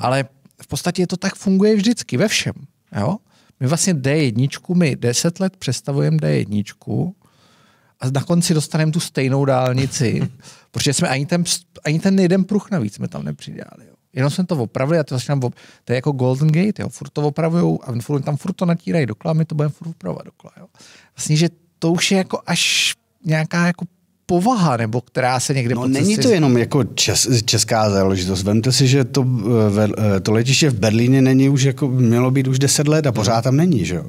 ale v podstatě to tak funguje vždycky, ve všem, jo. My vlastně D1, my 10 let přestavujeme D1 a na konci dostaneme tu stejnou dálnici, protože jsme ani ten, ani ten jeden pruh navíc jsme tam nepřidali. Jenom jsem to opravil a to začínám, op... to je jako Golden Gate, jo, furt to opravují a furt, tam furt to natírají dokola, my to budeme furt upravovat dokola, jo. Vlastně, že to už je jako až nějaká jako povaha, nebo která se někde No není to jenom jako čes, česká záležitost. Vemte si, že to, eh, eh, to letiště v Berlíně není už jako, mělo být už 10 let a pořád tam není, že jo?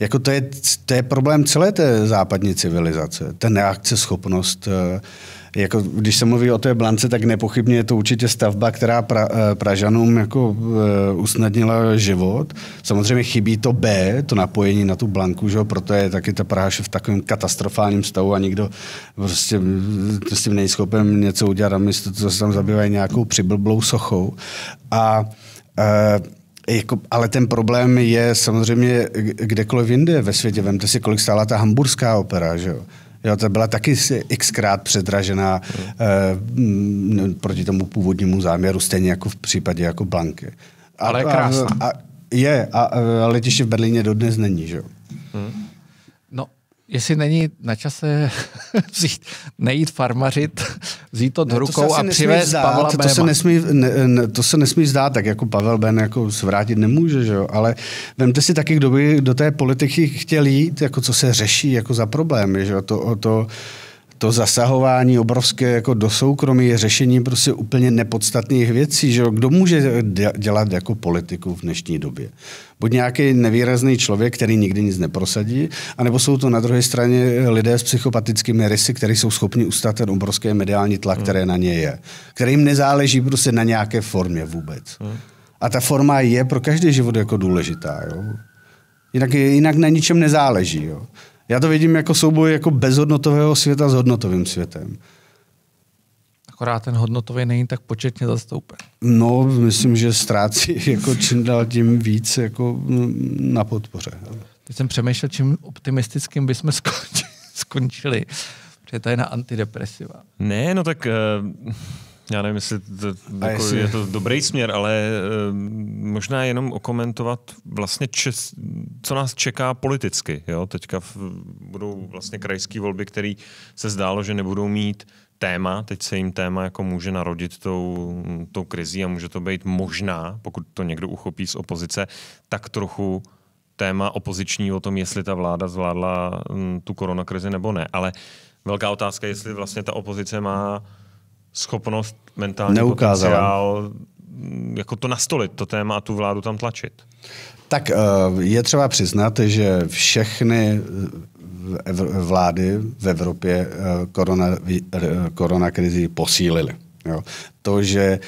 Jako to je, to je problém celé té západní civilizace, ten reakce schopnost eh, jako, když se mluví o té blance, tak nepochybně je to určitě stavba, která pra, eh, Pražanům jako uh, usnadnila život. Samozřejmě chybí to B, to napojení na tu blanku, že? proto je taky ta Praha v takovém katastrofálním stavu a nikdo prostě to s tím není schopen něco udělat a my to, se tam zabývají nějakou přiblblou sochou. A uh, jako, ale ten problém je samozřejmě kdekoliv jinde ve světě. Vemte si, kolik stála ta hamburská opera, že jo? Jo, to byla taky xkrát předražená hmm. eh, proti tomu původnímu záměru, stejně jako v případě jako Blanky. A, Ale je krásná. A, a, je, a, a eh, letiště v Berlíně dodnes není, že jo? Hmm jestli není na čase vzít, nejít farmařit, vzít to do no, rukou to a přivést zdát, Pavla To se, nesmí, ne, ne, to se nesmí zdát, tak jako Pavel Ben jako svrátit nemůže, že jo? ale vemte si taky, kdo by do té politiky chtěl jít, jako co se řeší jako za problémy, že jo? To, to, to zasahování obrovské jako do soukromí je řešení prostě úplně nepodstatných věcí. Že kdo může dělat jako politiku v dnešní době? Buď nějaký nevýrazný člověk, který nikdy nic neprosadí, anebo jsou to na druhé straně lidé s psychopatickými rysy, kteří jsou schopni ustat ten obrovský mediální tlak, hmm. který na ně je. Kterým nezáleží prostě na nějaké formě vůbec. Hmm. A ta forma je pro každý život jako důležitá. Jo? Jinak, jinak na ničem nezáleží. Jo? Já to vidím jako souboj jako bezhodnotového světa s hodnotovým světem. Akorát ten hodnotový není tak početně zastoupen. No, myslím, že ztrácí jako čím dál tím víc jako mm, na podpoře. Teď jsem přemýšlel, čím optimistickým bychom skončili, skončili protože to je na antidepresiva. Ne, no tak uh já nevím, jestli to, jako jestli... je to dobrý směr, ale e, možná jenom okomentovat vlastně, čes, co nás čeká politicky. Jo? Teďka v, budou vlastně krajské volby, které se zdálo, že nebudou mít téma, teď se jim téma jako může narodit tou, tou krizí a může to být možná, pokud to někdo uchopí z opozice, tak trochu téma opoziční o tom, jestli ta vláda zvládla hm, tu koronakrizi nebo ne. Ale velká otázka, jestli vlastně ta opozice má schopnost, mentální Neukázala. potenciál, mm, jako to nastolit, to téma a tu vládu tam tlačit. Tak eh, je třeba přiznat, že všechny eh, vlády v Evropě eh, korona, korona krizi posílily. To, že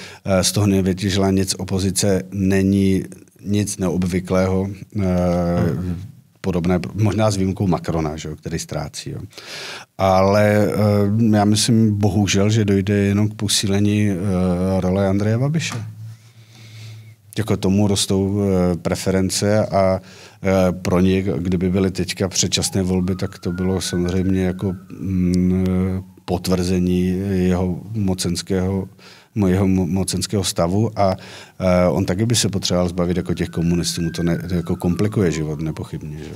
z toho nevytěžila nic opozice, není nic neobvyklého. Hmm podobné, možná s výjimkou Macrona, že, který ztrácí. Jo. Ale e, já myslím, bohužel, že dojde jenom k posílení e, role Andreje Babiše. Jako tomu rostou e, preference a e, pro ně, kdyby byly teďka předčasné volby, tak to bylo samozřejmě jako mm, potvrzení jeho mocenského mojeho mocenského stavu a uh, on taky by se potřeboval zbavit jako těch komunistů, mu to ne, jako komplikuje život nepochybně. Že?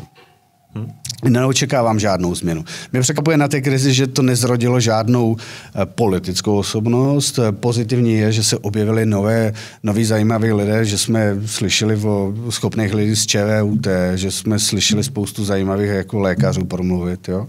Hmm. Neočekávám žádnou změnu. Mě překvapuje na té krizi, že to nezrodilo žádnou eh, politickou osobnost. Pozitivní je, že se objevily nové, noví zajímaví lidé, že jsme slyšeli o schopných lidí z ČVUT, že jsme slyšeli spoustu zajímavých jako lékařů promluvit, jo?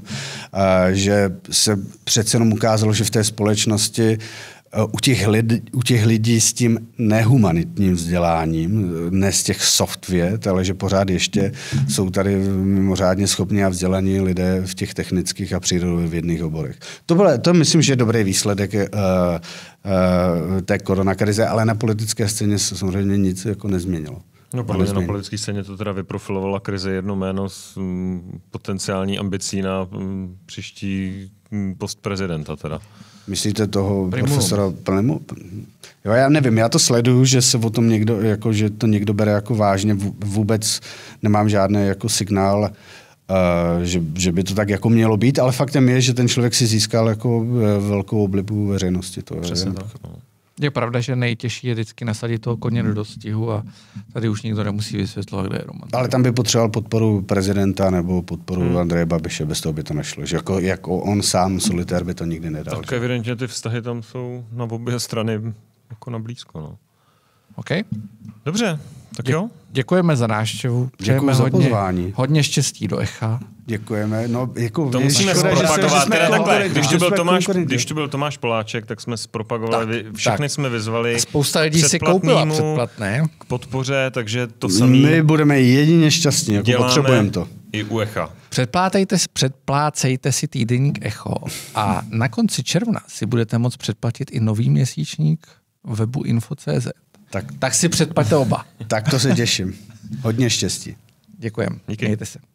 A že se přece jenom ukázalo, že v té společnosti uh, Eh, u těch, lidi, u těch lidí s tím nehumanitním vzděláním, eh, ne z těch soft věd, ale že pořád ještě jsou tady mimořádně schopní a vzdělaní lidé v těch technických a přírodovědných oborech. To, bylo, to myslím, že je dobrý výsledek uh, uh, té koronakrize, ale na politické scéně se samozřejmě nic jako nezměnilo. No, podle na politické scéně to teda vyprofilovala krize jedno jméno s mm, potenciální ambicí na mm, příští mm, post prezidenta teda. Myslíte toho Primulum. profesora Plnemu? Jo, já nevím, já to sleduju, že se o tom někdo, jako, že to někdo bere jako vážně, vůbec nemám žádný jako signál, Uh, že, že by to tak jako mělo být, ale faktem je, že ten člověk si získal jako eh, velkou oblibu veřejnosti. To Přesně je, tak. No. Je pravda, že nejtěžší je vždycky nasadit toho koně do dostihu a tady už nikdo nemusí vysvětlovat, kde je Roman. Ale tam by potřeboval podporu prezidenta nebo podporu hmm. Andreje Babiše, bez toho by to nešlo. Že jako, jako on sám, solitér, by to nikdy nedal. Tak že? evidentně ty vztahy tam jsou na obě strany jako na blízko. No. OK. Dobře, tak Dě- jo. Děkujeme za návštěvu. Děkujeme za hodně, pozvání. Hodně štěstí do Echa. Děkujeme. No, jako to musíme zpropagovat. když tu, byl Tomáš, když tu byl Tomáš Poláček, tak jsme zpropagovali, tak, všechny tak. jsme vyzvali. A Spousta lidí si koupila předplatné. K podpoře, takže to samé. My budeme jedině šťastní, jako potřebujeme to. I u Echa. Předplátejte, předplácejte si týdenník Echo a na konci června si budete moct předplatit i nový měsíčník webu info.cz. Tak, tak si předpaďte oba. tak to se těším. Hodně štěstí. Děkujem. Díky. Mějte se.